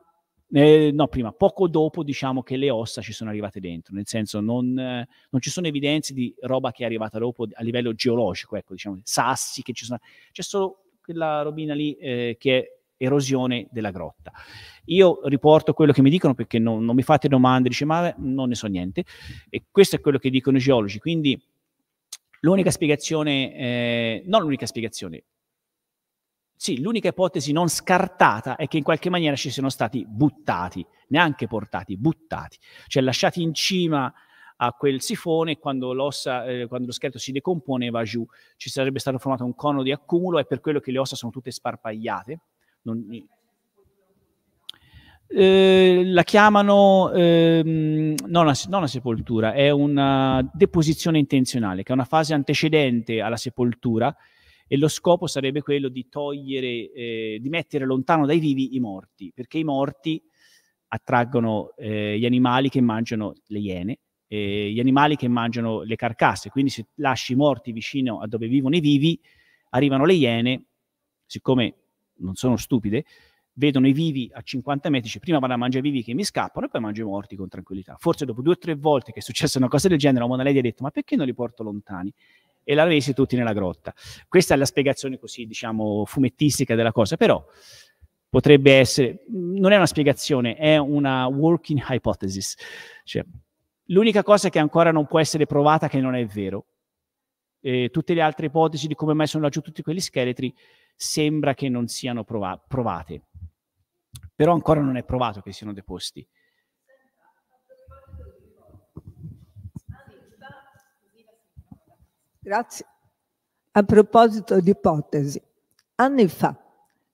eh, no, prima, poco dopo diciamo che le ossa ci sono arrivate dentro, nel senso non, eh, non ci sono evidenze di roba che è arrivata dopo a livello geologico, ecco, diciamo, sassi che ci sono, c'è solo quella robina lì eh, che è erosione della grotta. Io riporto quello che mi dicono perché non, non mi fate domande, dice ma non ne so niente, e questo è quello che dicono i geologi, quindi l'unica spiegazione, eh, non l'unica spiegazione, sì, l'unica ipotesi non scartata è che in qualche maniera ci siano stati buttati, neanche portati, buttati, cioè lasciati in cima a quel sifone quando, l'ossa, eh, quando lo scheletro si decompone va giù. Ci sarebbe stato formato un cono di accumulo, e per quello che le ossa sono tutte sparpagliate. Non... Eh, la chiamano ehm, non, una, non una sepoltura, è una deposizione intenzionale, che è una fase antecedente alla sepoltura, e lo scopo sarebbe quello di togliere, eh, di mettere lontano dai vivi i morti, perché i morti attraggono eh, gli animali che mangiano le iene, eh, gli animali che mangiano le carcasse, quindi se lasci i morti vicino a dove vivono i vivi, arrivano le iene, siccome non sono stupide, vedono i vivi a 50 metri, cioè prima vanno a mangiare i vivi che mi scappano e poi mangio i morti con tranquillità. Forse dopo due o tre volte che è successa una cosa del genere, la Mona Lady ha detto ma perché non li porto lontani? e la resi tutti nella grotta. Questa è la spiegazione così, diciamo, fumettistica della cosa, però potrebbe essere, non è una spiegazione, è una working hypothesis. Cioè, l'unica cosa che ancora non può essere provata che non è vero. Eh, tutte le altre ipotesi di come mai sono laggiù tutti quegli scheletri sembra che non siano prova- provate. Però ancora non è provato che siano deposti. Grazie. A proposito di ipotesi, anni fa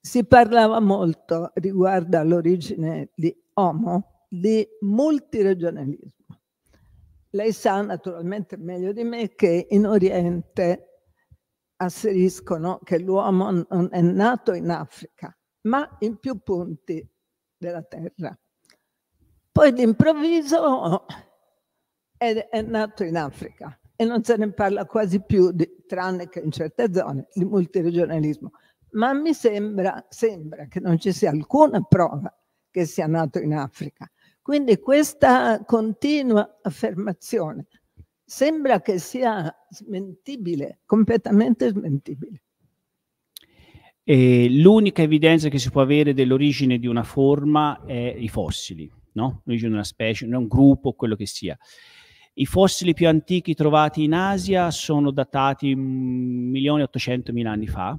si parlava molto riguardo all'origine di Homo di multiregionalismo. Lei sa naturalmente meglio di me che in Oriente asseriscono che l'uomo non è nato in Africa, ma in più punti della terra. Poi d'improvviso è, è nato in Africa e non se ne parla quasi più, di, tranne che in certe zone, di multiregionalismo. Ma mi sembra, sembra che non ci sia alcuna prova che sia nato in Africa. Quindi questa continua affermazione sembra che sia smentibile, completamente smentibile. E l'unica evidenza che si può avere dell'origine di una forma è i fossili, no? l'origine di una specie, un gruppo, quello che sia. I fossili più antichi trovati in Asia sono datati 1.800.000 mm, anni fa,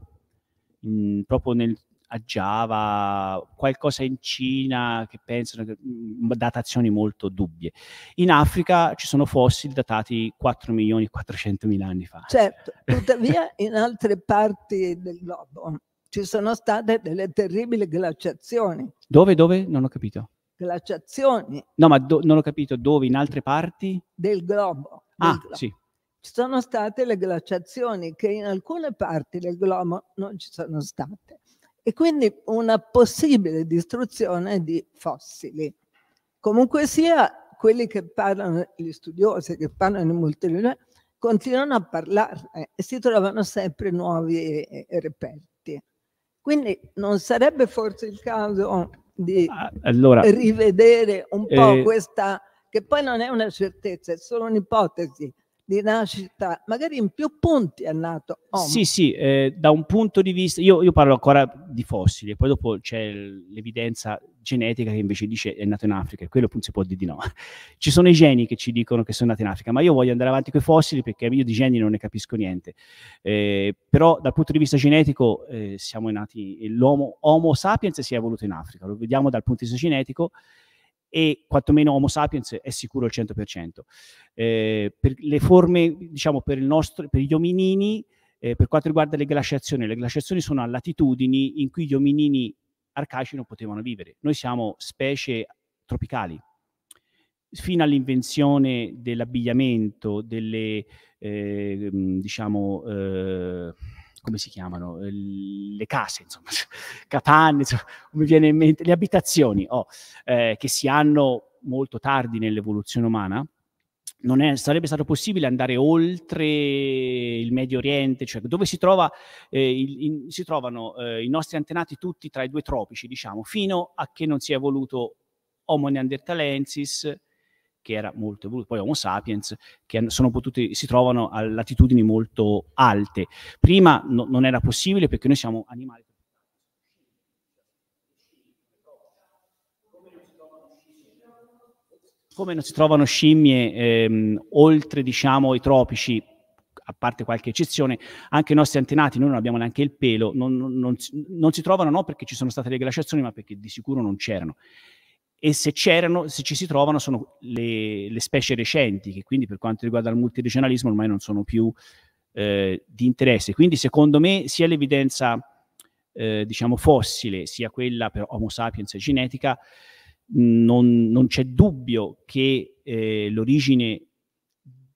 mh, proprio nel, a Java, qualcosa in Cina che pensano che, mh, mm, datazioni molto dubbie. In Africa ci sono fossili datati 4.400.000 anni fa. Certo, tuttavia in altre parti del globo ci sono state delle terribili glaciazioni. Dove, dove? Non ho capito glaciazioni. No, ma do, non ho capito dove, in altre parti? Del globo. Ah, del ah, globo. sì. Ci sono state le glaciazioni che in alcune parti del globo non ci sono state. E quindi una possibile distruzione di fossili. Comunque sia, quelli che parlano, gli studiosi che parlano in multilingue, continuano a parlarne e si trovano sempre nuovi eh, reperti. Quindi non sarebbe forse il caso di ah, allora, rivedere un po' eh, questa, che poi non è una certezza, è solo un'ipotesi, di nascita, magari in più punti è nato Homo. Sì, sì, eh, da un punto di vista, io, io parlo ancora di fossili, poi dopo c'è l'evidenza genetica che invece dice è nato in Africa, e quello appunto si può dire di no. Ci sono i geni che ci dicono che sono nati in Africa, ma io voglio andare avanti con i fossili perché io di geni non ne capisco niente. Eh, però dal punto di vista genetico eh, siamo nati, l'Homo Homo sapiens si è evoluto in Africa, lo vediamo dal punto di vista genetico, e quantomeno Homo sapiens è sicuro al 100%. Eh, per le forme, diciamo, per, nostro, per gli ominini, eh, per quanto riguarda le glaciazioni, le glaciazioni sono a latitudini in cui gli ominini arcaici non potevano vivere. Noi siamo specie tropicali. Fino all'invenzione dell'abbigliamento, delle, eh, diciamo, eh, come si chiamano, le case, insomma, capanne, insomma, mi viene in mente, le abitazioni oh, eh, che si hanno molto tardi nell'evoluzione umana, non è, sarebbe stato possibile andare oltre il Medio Oriente, cioè dove si, trova, eh, il, in, si trovano eh, i nostri antenati tutti tra i due tropici, diciamo, fino a che non si è evoluto Homo neanderthalensis, che era molto evoluto, poi Homo sapiens, che potuti, si trovano a latitudini molto alte. Prima no, non era possibile perché noi siamo animali. Come non si trovano scimmie ehm, oltre diciamo, i tropici, a parte qualche eccezione, anche i nostri antenati, noi non abbiamo neanche il pelo, non, non, non, non si trovano non perché ci sono state le glaciazioni, ma perché di sicuro non c'erano e se c'erano, se ci si trovano, sono le, le, specie recenti, che quindi per quanto riguarda il multiregionalismo ormai non sono più eh, di interesse. Quindi secondo me sia l'evidenza, eh, diciamo, fossile, sia quella per Homo sapiens e genetica, non, non c'è dubbio che eh, l'origine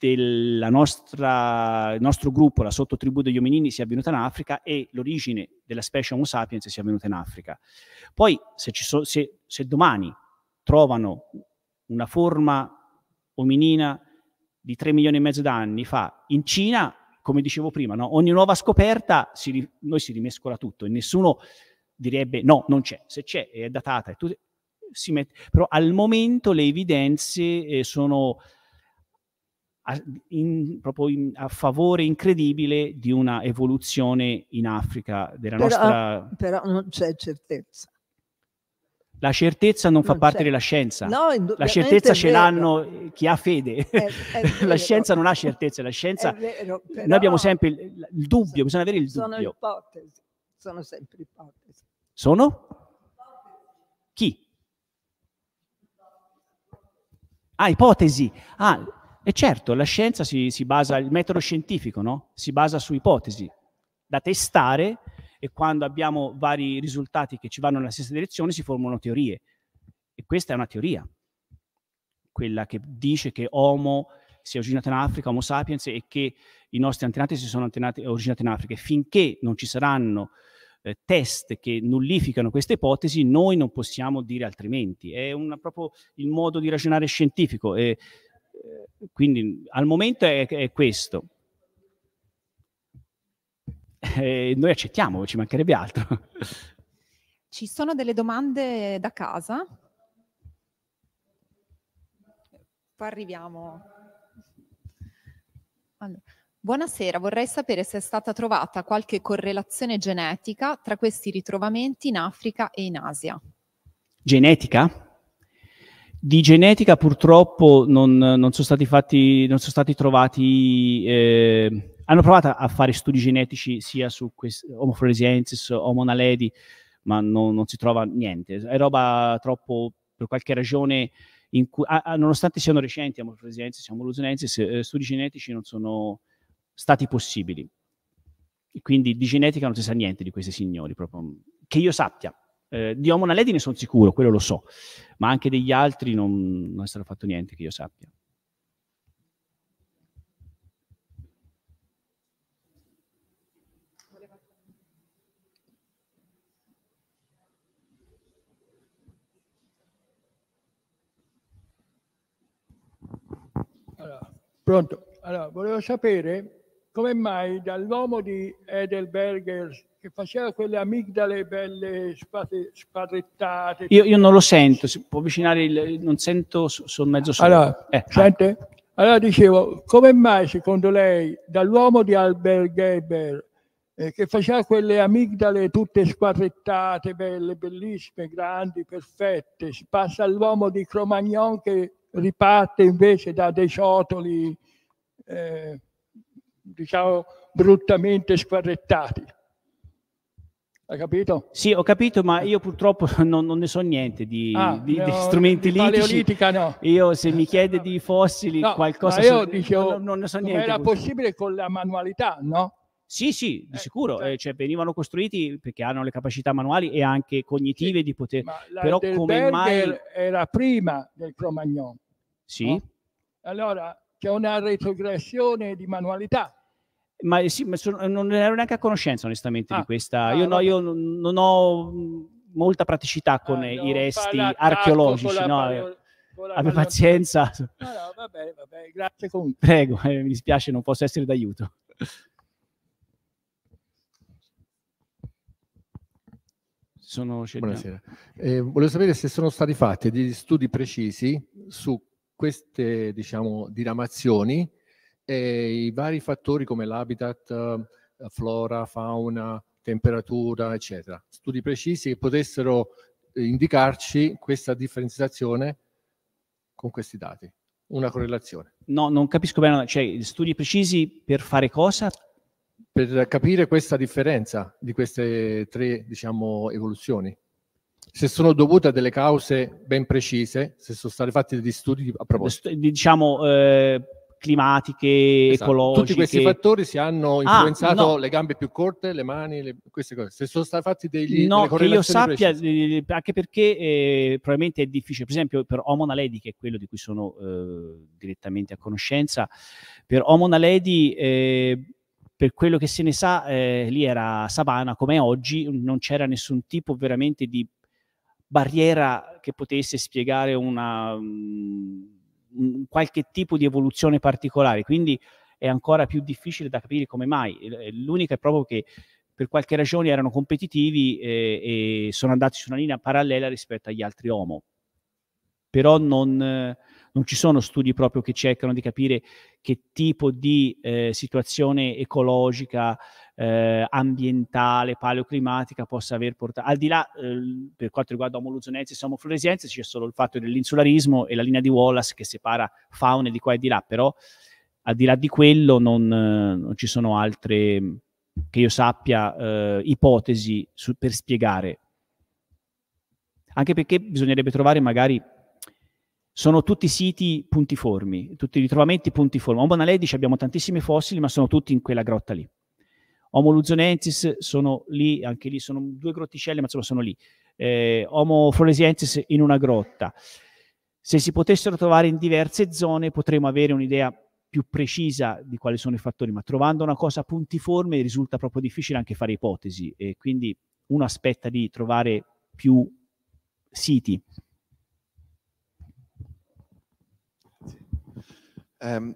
del nostro gruppo, la sottotribù degli ominini, sia avvenuta in Africa e l'origine della specie Homo sapiens sia avvenuta in Africa. Poi, se, so, se, se domani trovano una forma ominina di 3 milioni e mezzo d'anni fa in Cina, come dicevo prima, no? ogni nuova scoperta si, noi si rimescola tutto e nessuno direbbe no, non c'è, se c'è è datata, è tutto, mette, però al momento le evidenze eh, sono a, in, proprio in, a favore incredibile di una evoluzione in Africa della però, nostra... Ah, però non c'è certezza. La certezza non, non fa parte c'è. della scienza. No, la certezza ce l'hanno chi ha fede. È, è la scienza non ha certezza, la scienza... Vero, però... Noi abbiamo sempre il, il dubbio, sono, bisogna avere il dubbio. Sono ipotesi, sono sempre ipotesi. Sono? Chi? Ah, ipotesi. Ah, e certo, la scienza si, si basa, il metodo scientifico, no? Si basa su ipotesi da testare e quando abbiamo vari risultati che ci vanno nella stessa direzione si formano teorie. E questa è una teoria, quella che dice che Homo si è originato in Africa, Homo sapiens, e che i nostri antenati si sono antenati, originati in Africa. E finché non ci saranno eh, test che nullificano questa ipotesi, noi non possiamo dire altrimenti. È una, proprio il modo di ragionare scientifico. E, eh, quindi al momento è, è questo. eh, noi accettiamo, ci mancherebbe altro. Ci sono delle domande da casa? Poi arriviamo. Allora. Buonasera, vorrei sapere se è stata trovata qualche correlazione genetica tra questi ritrovamenti in Africa e in Asia. Genetica? Di genetica purtroppo non, non, sono, stati fatti, non sono stati trovati eh, hanno provato a fare studi genetici sia su quest- Homo floresiensis, Homo analedi, ma no, non si trova niente. È roba troppo, per qualche ragione, cui, a, a, nonostante siano recenti, Homo floresiensis, Homo lusinensis, eh, studi genetici non sono stati possibili. E quindi di genetica non si sa niente di questi signori, proprio, che io sappia. Eh, di Homo analedi ne sono sicuro, quello lo so, ma anche degli altri non, non è stato fatto niente che io sappia. Pronto? Allora, volevo sapere come mai dall'uomo di Edelberger che faceva quelle amigdale belle spate, spadrettate. Io, io, non lo sento, si può avvicinare il. non sento, sono mezzo solo. Allora, eh, sente? Ah. Allora dicevo, come mai secondo lei dall'uomo di Alberger eh, che faceva quelle amigdale tutte squadrettate, belle, bellissime, grandi, perfette, si passa all'uomo di Cromagnon che riparte invece da dei ciotoli, eh, diciamo, bruttamente squarrettati. Hai capito? Sì, ho capito, ma io purtroppo non, non ne so niente di, ah, di, di strumenti di paleolitica no. Io se mi chiede di fossili no, qualcosa... Io so, dicevo, non, non ne so niente. Era possibile con la manualità, no? Sì, sì, di eh, sicuro, cioè eh, cioè, venivano costruiti perché hanno le capacità manuali e anche cognitive sì, di poter... Ma la però come mai... Era prima del Cro-Magnon. Sì. No? Allora c'è una retrogressione di manualità. Ma, eh, sì, ma sono, eh, non ero neanche a conoscenza onestamente ah, di questa. Ah, io, no, io non ho mm, molta praticità con ah, i resti archeologici. No, paleo, abbi pazienza. No, no, vabbè, vabbè, grazie comunque. Prego, eh, mi dispiace, non posso essere d'aiuto. Sono... Buonasera. Eh, volevo sapere se sono stati fatti degli studi precisi su queste diciamo, diramazioni e i vari fattori come l'habitat, eh, flora, fauna, temperatura, eccetera. Studi precisi che potessero eh, indicarci questa differenziazione con questi dati, una correlazione. No, non capisco bene, cioè studi precisi per fare cosa? Per capire questa differenza di queste tre, diciamo, evoluzioni se sono dovute a delle cause ben precise, se sono stati fatti degli studi a proposito. Diciamo eh, climatiche, esatto. ecologiche. Tutti questi fattori si hanno ah, influenzato ah, no. le gambe più corte, le mani, le, queste cose. Se sono stati fatti degli studi... No, che io sappia, precise. Eh, eh, anche perché eh, probabilmente è difficile. Per esempio per Omona Lady, che è quello di cui sono eh, direttamente a conoscenza, per Omona Lady eh, per quello che se ne sa, eh, lì era savana come oggi, non c'era nessun tipo veramente di barriera che potesse spiegare una, um, qualche tipo di evoluzione particolare. Quindi è ancora più difficile da capire come mai. L'unica è proprio che per qualche ragione erano competitivi e, eh, e sono andati su una linea parallela rispetto agli altri Homo. Però non, non, ci sono studi proprio che cercano di capire che tipo di eh, situazione ecologica eh, ambientale, paleoclimatica possa aver portato. Al di là, eh, per quanto riguarda omologionensi e somofloresienze, c'è solo il fatto dell'insularismo e la linea di Wallace che separa faune di qua e di là, però al di là di quello non, non ci sono altre, che io sappia, eh, ipotesi su, per spiegare. Anche perché bisognerebbe trovare magari sono tutti siti puntiformi, tutti i ritrovamenti puntiformi. A Bonaledici abbiamo tantissimi fossili, ma sono tutti in quella grotta lì. Homo luzonensis sono lì, anche lì sono due grotticelle, ma insomma sono lì. Eh, Homo floresiensis in una grotta. Se si potessero trovare in diverse zone potremmo avere un'idea più precisa di quali sono i fattori, ma trovando una cosa puntiforme risulta proprio difficile anche fare ipotesi e quindi uno aspetta di trovare più siti. Um,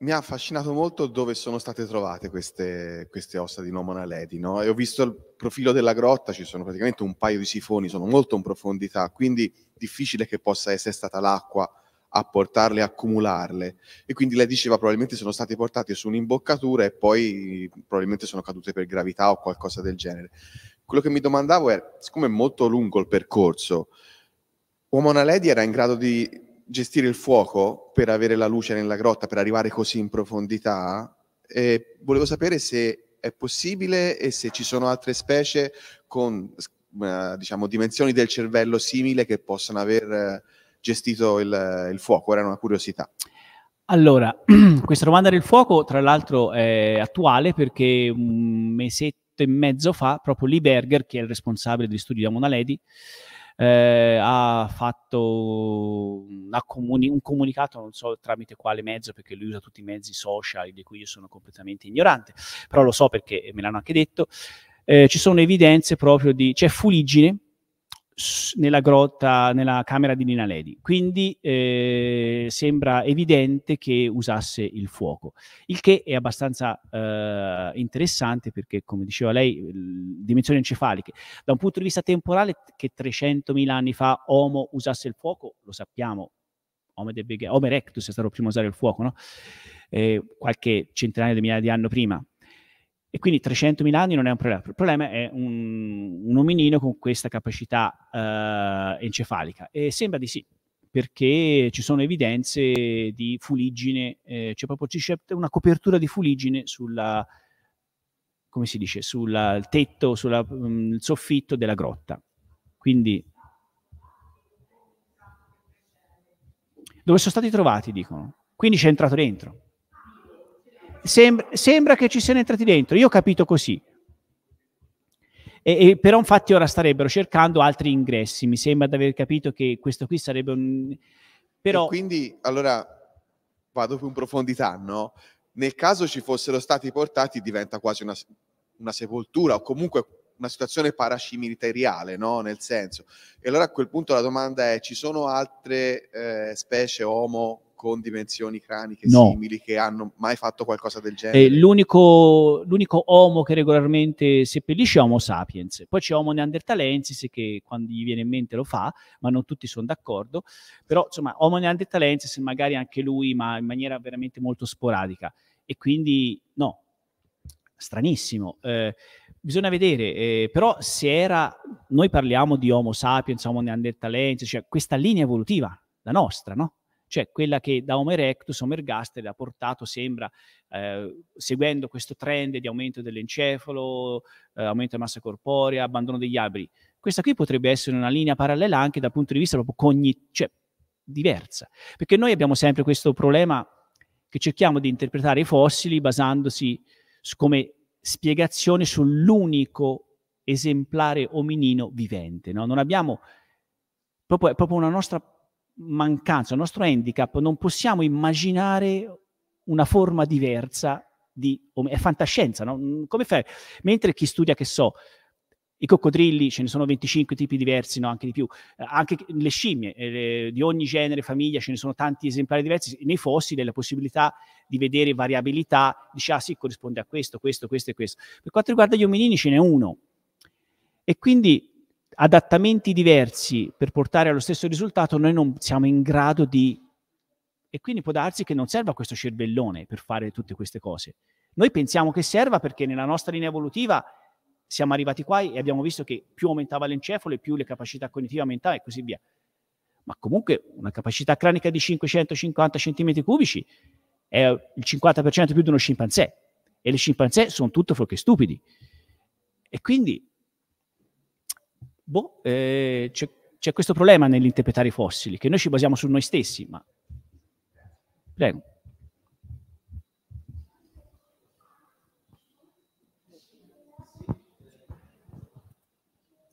mi ha affascinato molto dove sono state trovate queste, queste ossa di Nomona Lady. No? E ho visto il profilo della grotta, ci sono praticamente un paio di sifoni, sono molto in profondità, quindi difficile che possa essere stata l'acqua a portarle, a accumularle. E quindi lei diceva probabilmente sono state portate su un'imboccatura e poi probabilmente sono cadute per gravità o qualcosa del genere. Quello che mi domandavo è, siccome è molto lungo il percorso, Uomo Naledi era in grado di gestire il fuoco per avere la luce nella grotta, per arrivare così in profondità. E volevo sapere se è possibile e se ci sono altre specie con eh, diciamo, dimensioni del cervello simile che possano aver eh, gestito il, il fuoco. Era una curiosità. Allora, questa domanda del fuoco, tra l'altro, è attuale perché un mesetto e mezzo fa, proprio Lee Berger, che è il responsabile degli studi della Mona Lady, eh, ha fatto comuni- un comunicato, non so tramite quale mezzo, perché lui usa tutti i mezzi social di cui io sono completamente ignorante, però lo so perché me l'hanno anche detto, eh, ci sono evidenze proprio di, c'è cioè, fuliggine nella grotta, nella camera di Nina Ledi. Quindi eh, sembra evidente che usasse il fuoco, il che è abbastanza eh, interessante perché, come diceva lei, dimensioni encefaliche. Da un punto di vista temporale, che 300.000 anni fa Homo usasse il fuoco, lo sappiamo, Homo erectus è stato il primo a usare il fuoco, no? eh, qualche centinaio di migliaia di anni prima. E quindi 300.000 anni non è un problema, il problema è un, un ominino con questa capacità eh, encefalica. E sembra di sì, perché ci sono evidenze di fuligine, eh, cioè proprio c'è una copertura di fuligine sulla, come si dice, sul tetto, sul mm, soffitto della grotta. Quindi dove sono stati trovati, dicono. Quindi c'è entrato dentro. Sem- sembra che ci siano entrati dentro, io ho capito così. E, e, però infatti ora starebbero cercando altri ingressi, mi sembra di aver capito che questo qui sarebbe un... Però... E quindi allora vado più in profondità, no? Nel caso ci fossero stati portati diventa quasi una, una sepoltura o comunque una situazione paracimiliteriale, no? Nel senso. E allora a quel punto la domanda è, ci sono altre eh, specie Homo con dimensioni craniche no. simili che hanno mai fatto qualcosa del genere. L'unico, l'unico, Homo che regolarmente seppellisce è Homo sapiens, poi c'è Homo neanderthalensis che quando gli viene in mente lo fa, ma non tutti sono d'accordo, però insomma Homo neanderthalensis magari anche lui, ma in maniera veramente molto sporadica e quindi no, stranissimo. Eh, bisogna vedere, eh, però se era, noi parliamo di Homo sapiens, Homo neanderthalensis, cioè questa linea evolutiva, la nostra, no? cioè quella che da Homer Erectus, Homer Gaster ha portato, sembra, eh, seguendo questo trend di aumento dell'encefalo, eh, aumento della massa corporea, abbandono degli alberi. Questa qui potrebbe essere una linea parallela anche dal punto di vista proprio cognitivo, cioè, diversa, perché noi abbiamo sempre questo problema che cerchiamo di interpretare i fossili basandosi su come spiegazione sull'unico esemplare ominino vivente. No? Non abbiamo proprio, proprio una nostra mancanza, il nostro handicap, non possiamo immaginare una forma diversa di... è fantascienza, no? Mm, come fai? Mentre chi studia, che so, i coccodrilli, ce ne sono 25 tipi diversi, no? anche di più, anche le scimmie eh, di ogni genere, famiglia, ce ne sono tanti esemplari diversi, nei fossili la possibilità di vedere variabilità, dice ah sì, corrisponde a questo, questo, questo e questo. Per quanto riguarda gli ominini ce n'è uno. E quindi adattamenti diversi per portare allo stesso risultato, noi non siamo in grado di... E quindi può darsi che non serva questo cervellone per fare tutte queste cose. Noi pensiamo che serva perché nella nostra linea evolutiva siamo arrivati qua e abbiamo visto che più aumentava l'encefalo e più le capacità cognitive aumentavano e così via. Ma comunque una capacità cranica di 550 cm cubici è il 50% più di uno scimpanzé e le scimpanzé sono tutto fuorché stupidi. E quindi boh, eh, c'è, c'è questo problema nell'interpretare i fossili, che noi ci basiamo su noi stessi, ma... Prego.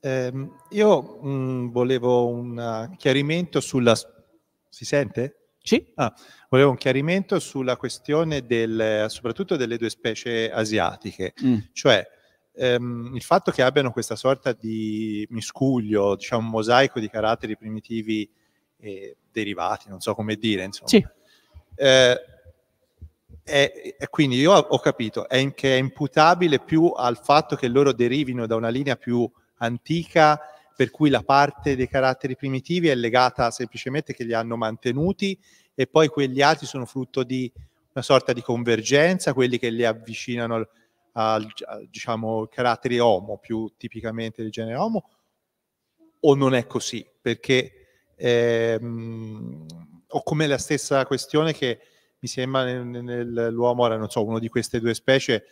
Eh, io mh, mm, volevo un chiarimento sulla... Si sente? Sì. Ah, volevo un chiarimento sulla questione del, soprattutto delle due specie asiatiche, mm. cioè ehm, il fatto che abbiano questa sorta di miscuglio, diciamo un mosaico di caratteri primitivi e derivati, non so come dire, insomma. Sì. Eh, è, è quindi io ho capito è in, che è imputabile più al fatto che loro derivino da una linea più antica per cui la parte dei caratteri primitivi è legata semplicemente che li hanno mantenuti e poi quegli altri sono frutto di una sorta di convergenza, quelli che li avvicinano al diciamo, carattere homo, più tipicamente del genere homo, o non è così? Perché ehm, ho come la stessa questione che mi sembra nell'uomo, ora non so, uno di queste due specie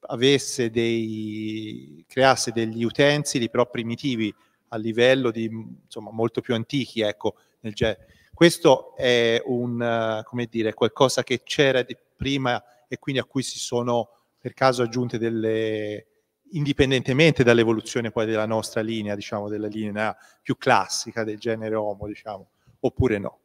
avesse dei, creasse degli utensili però primitivi a livello di, insomma, molto più antichi, ecco, nel genere. Questo è un, come dire, qualcosa che c'era prima e quindi a cui si sono per caso aggiunte delle, indipendentemente dall'evoluzione poi della nostra linea, diciamo, della linea più classica del genere Homo, diciamo, oppure no?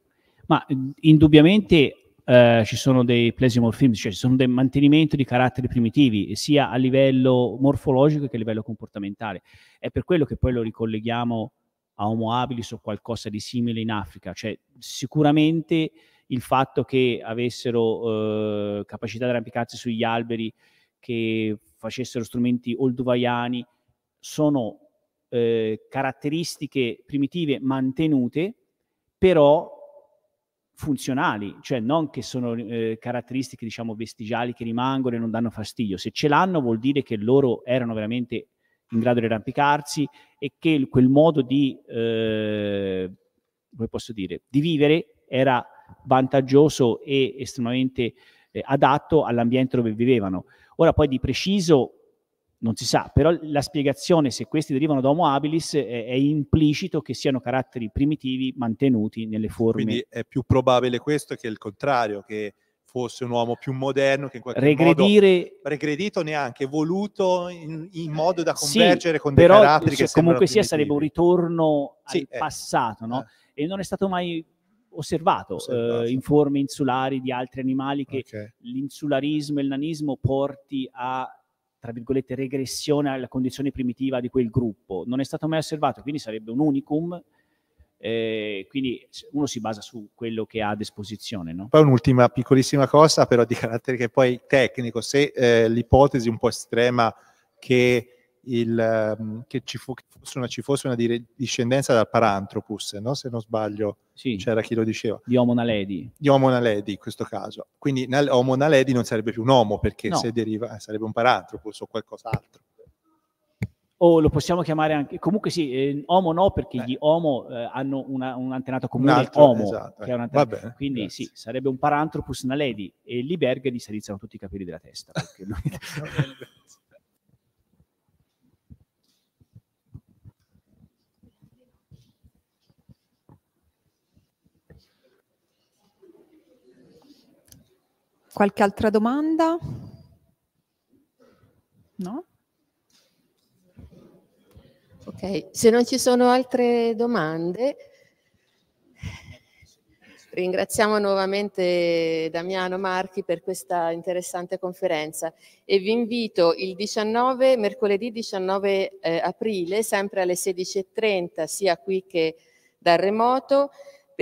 Ma mhmm, indubbiamente eh, ci sono dei plesimorfismi, cioè ci sono del mantenimento di caratteri primitivi, sia a livello morfologico che a livello comportamentale. È per quello che poi lo ricolleghiamo a Homo habilis o qualcosa di simile in Africa, cioè sicuramente il fatto che avessero eh, capacità di arrampicarsi sugli alberi che facessero strumenti olduvaiani, sono eh, caratteristiche primitive mantenute, però funzionali, cioè non che sono eh, caratteristiche diciamo vestigiali che rimangono e non danno fastidio. Se ce l'hanno vuol dire che loro erano veramente in grado di arrampicarsi e che quel modo di, eh, come posso dire, di vivere era vantaggioso e estremamente eh, adatto all'ambiente dove vivevano. Ora poi di preciso non si sa, però la spiegazione se questi derivano da Homo habilis è, è implicito che siano caratteri primitivi mantenuti nelle forme. Quindi è più probabile questo che il contrario, che fosse un uomo più moderno che in qualche Regredire... modo regredito neanche, voluto in, in modo da convergere sì, con dei però, caratteri so, che comunque sia primitivi. sarebbe un ritorno sì, al eh, passato, no? Eh. E non è stato mai osservato, osservato. Eh, in forme insulari di altri animali che okay. l'insularismo e il nanismo porti a tra virgolette regressione alla condizione primitiva di quel gruppo. Non è stato mai osservato, quindi sarebbe un unicum. Eh, quindi uno si basa su quello che ha a disposizione. No? Poi un'ultima piccolissima cosa, però di carattere che poi tecnico, se eh, l'ipotesi un po' estrema che il, ehm, che, ci fu, che una, ci fosse una discendenza dal Paranthropus, no? se non sbaglio sì, c'era chi lo diceva. Di Homo naledi. Di Homo naledi in questo caso. Quindi nal, Homo naledi non sarebbe più un uomo perché no. se deriva eh, sarebbe un Paranthropus o qualcos'altro. O lo possiamo chiamare anche, comunque sì, eh, Homo no perché Beh. gli Homo eh, hanno una, un antenato comune, esatto. un altro, Homo, esatto, eh. bene, quindi grazie. sì, sarebbe un Paranthropus naledi e gli Berg gli salizzano tutti i capelli della testa. Perché lui... Qualche altra domanda? No? Ok, se non ci sono altre domande, ringraziamo nuovamente Damiano Marchi per questa interessante conferenza e vi invito il 19, mercoledì 19 eh, aprile, sempre alle 16.30, sia qui che dal remoto,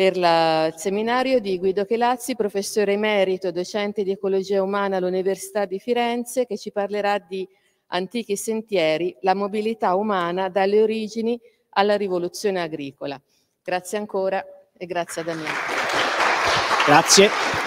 per la, il seminario di Guido Chelazzi, professore emerito, docente di ecologia umana all'Università di Firenze, che ci parlerà di Antichi Sentieri, la mobilità umana dalle origini alla rivoluzione agricola. Grazie ancora e grazie a Damiano. Grazie.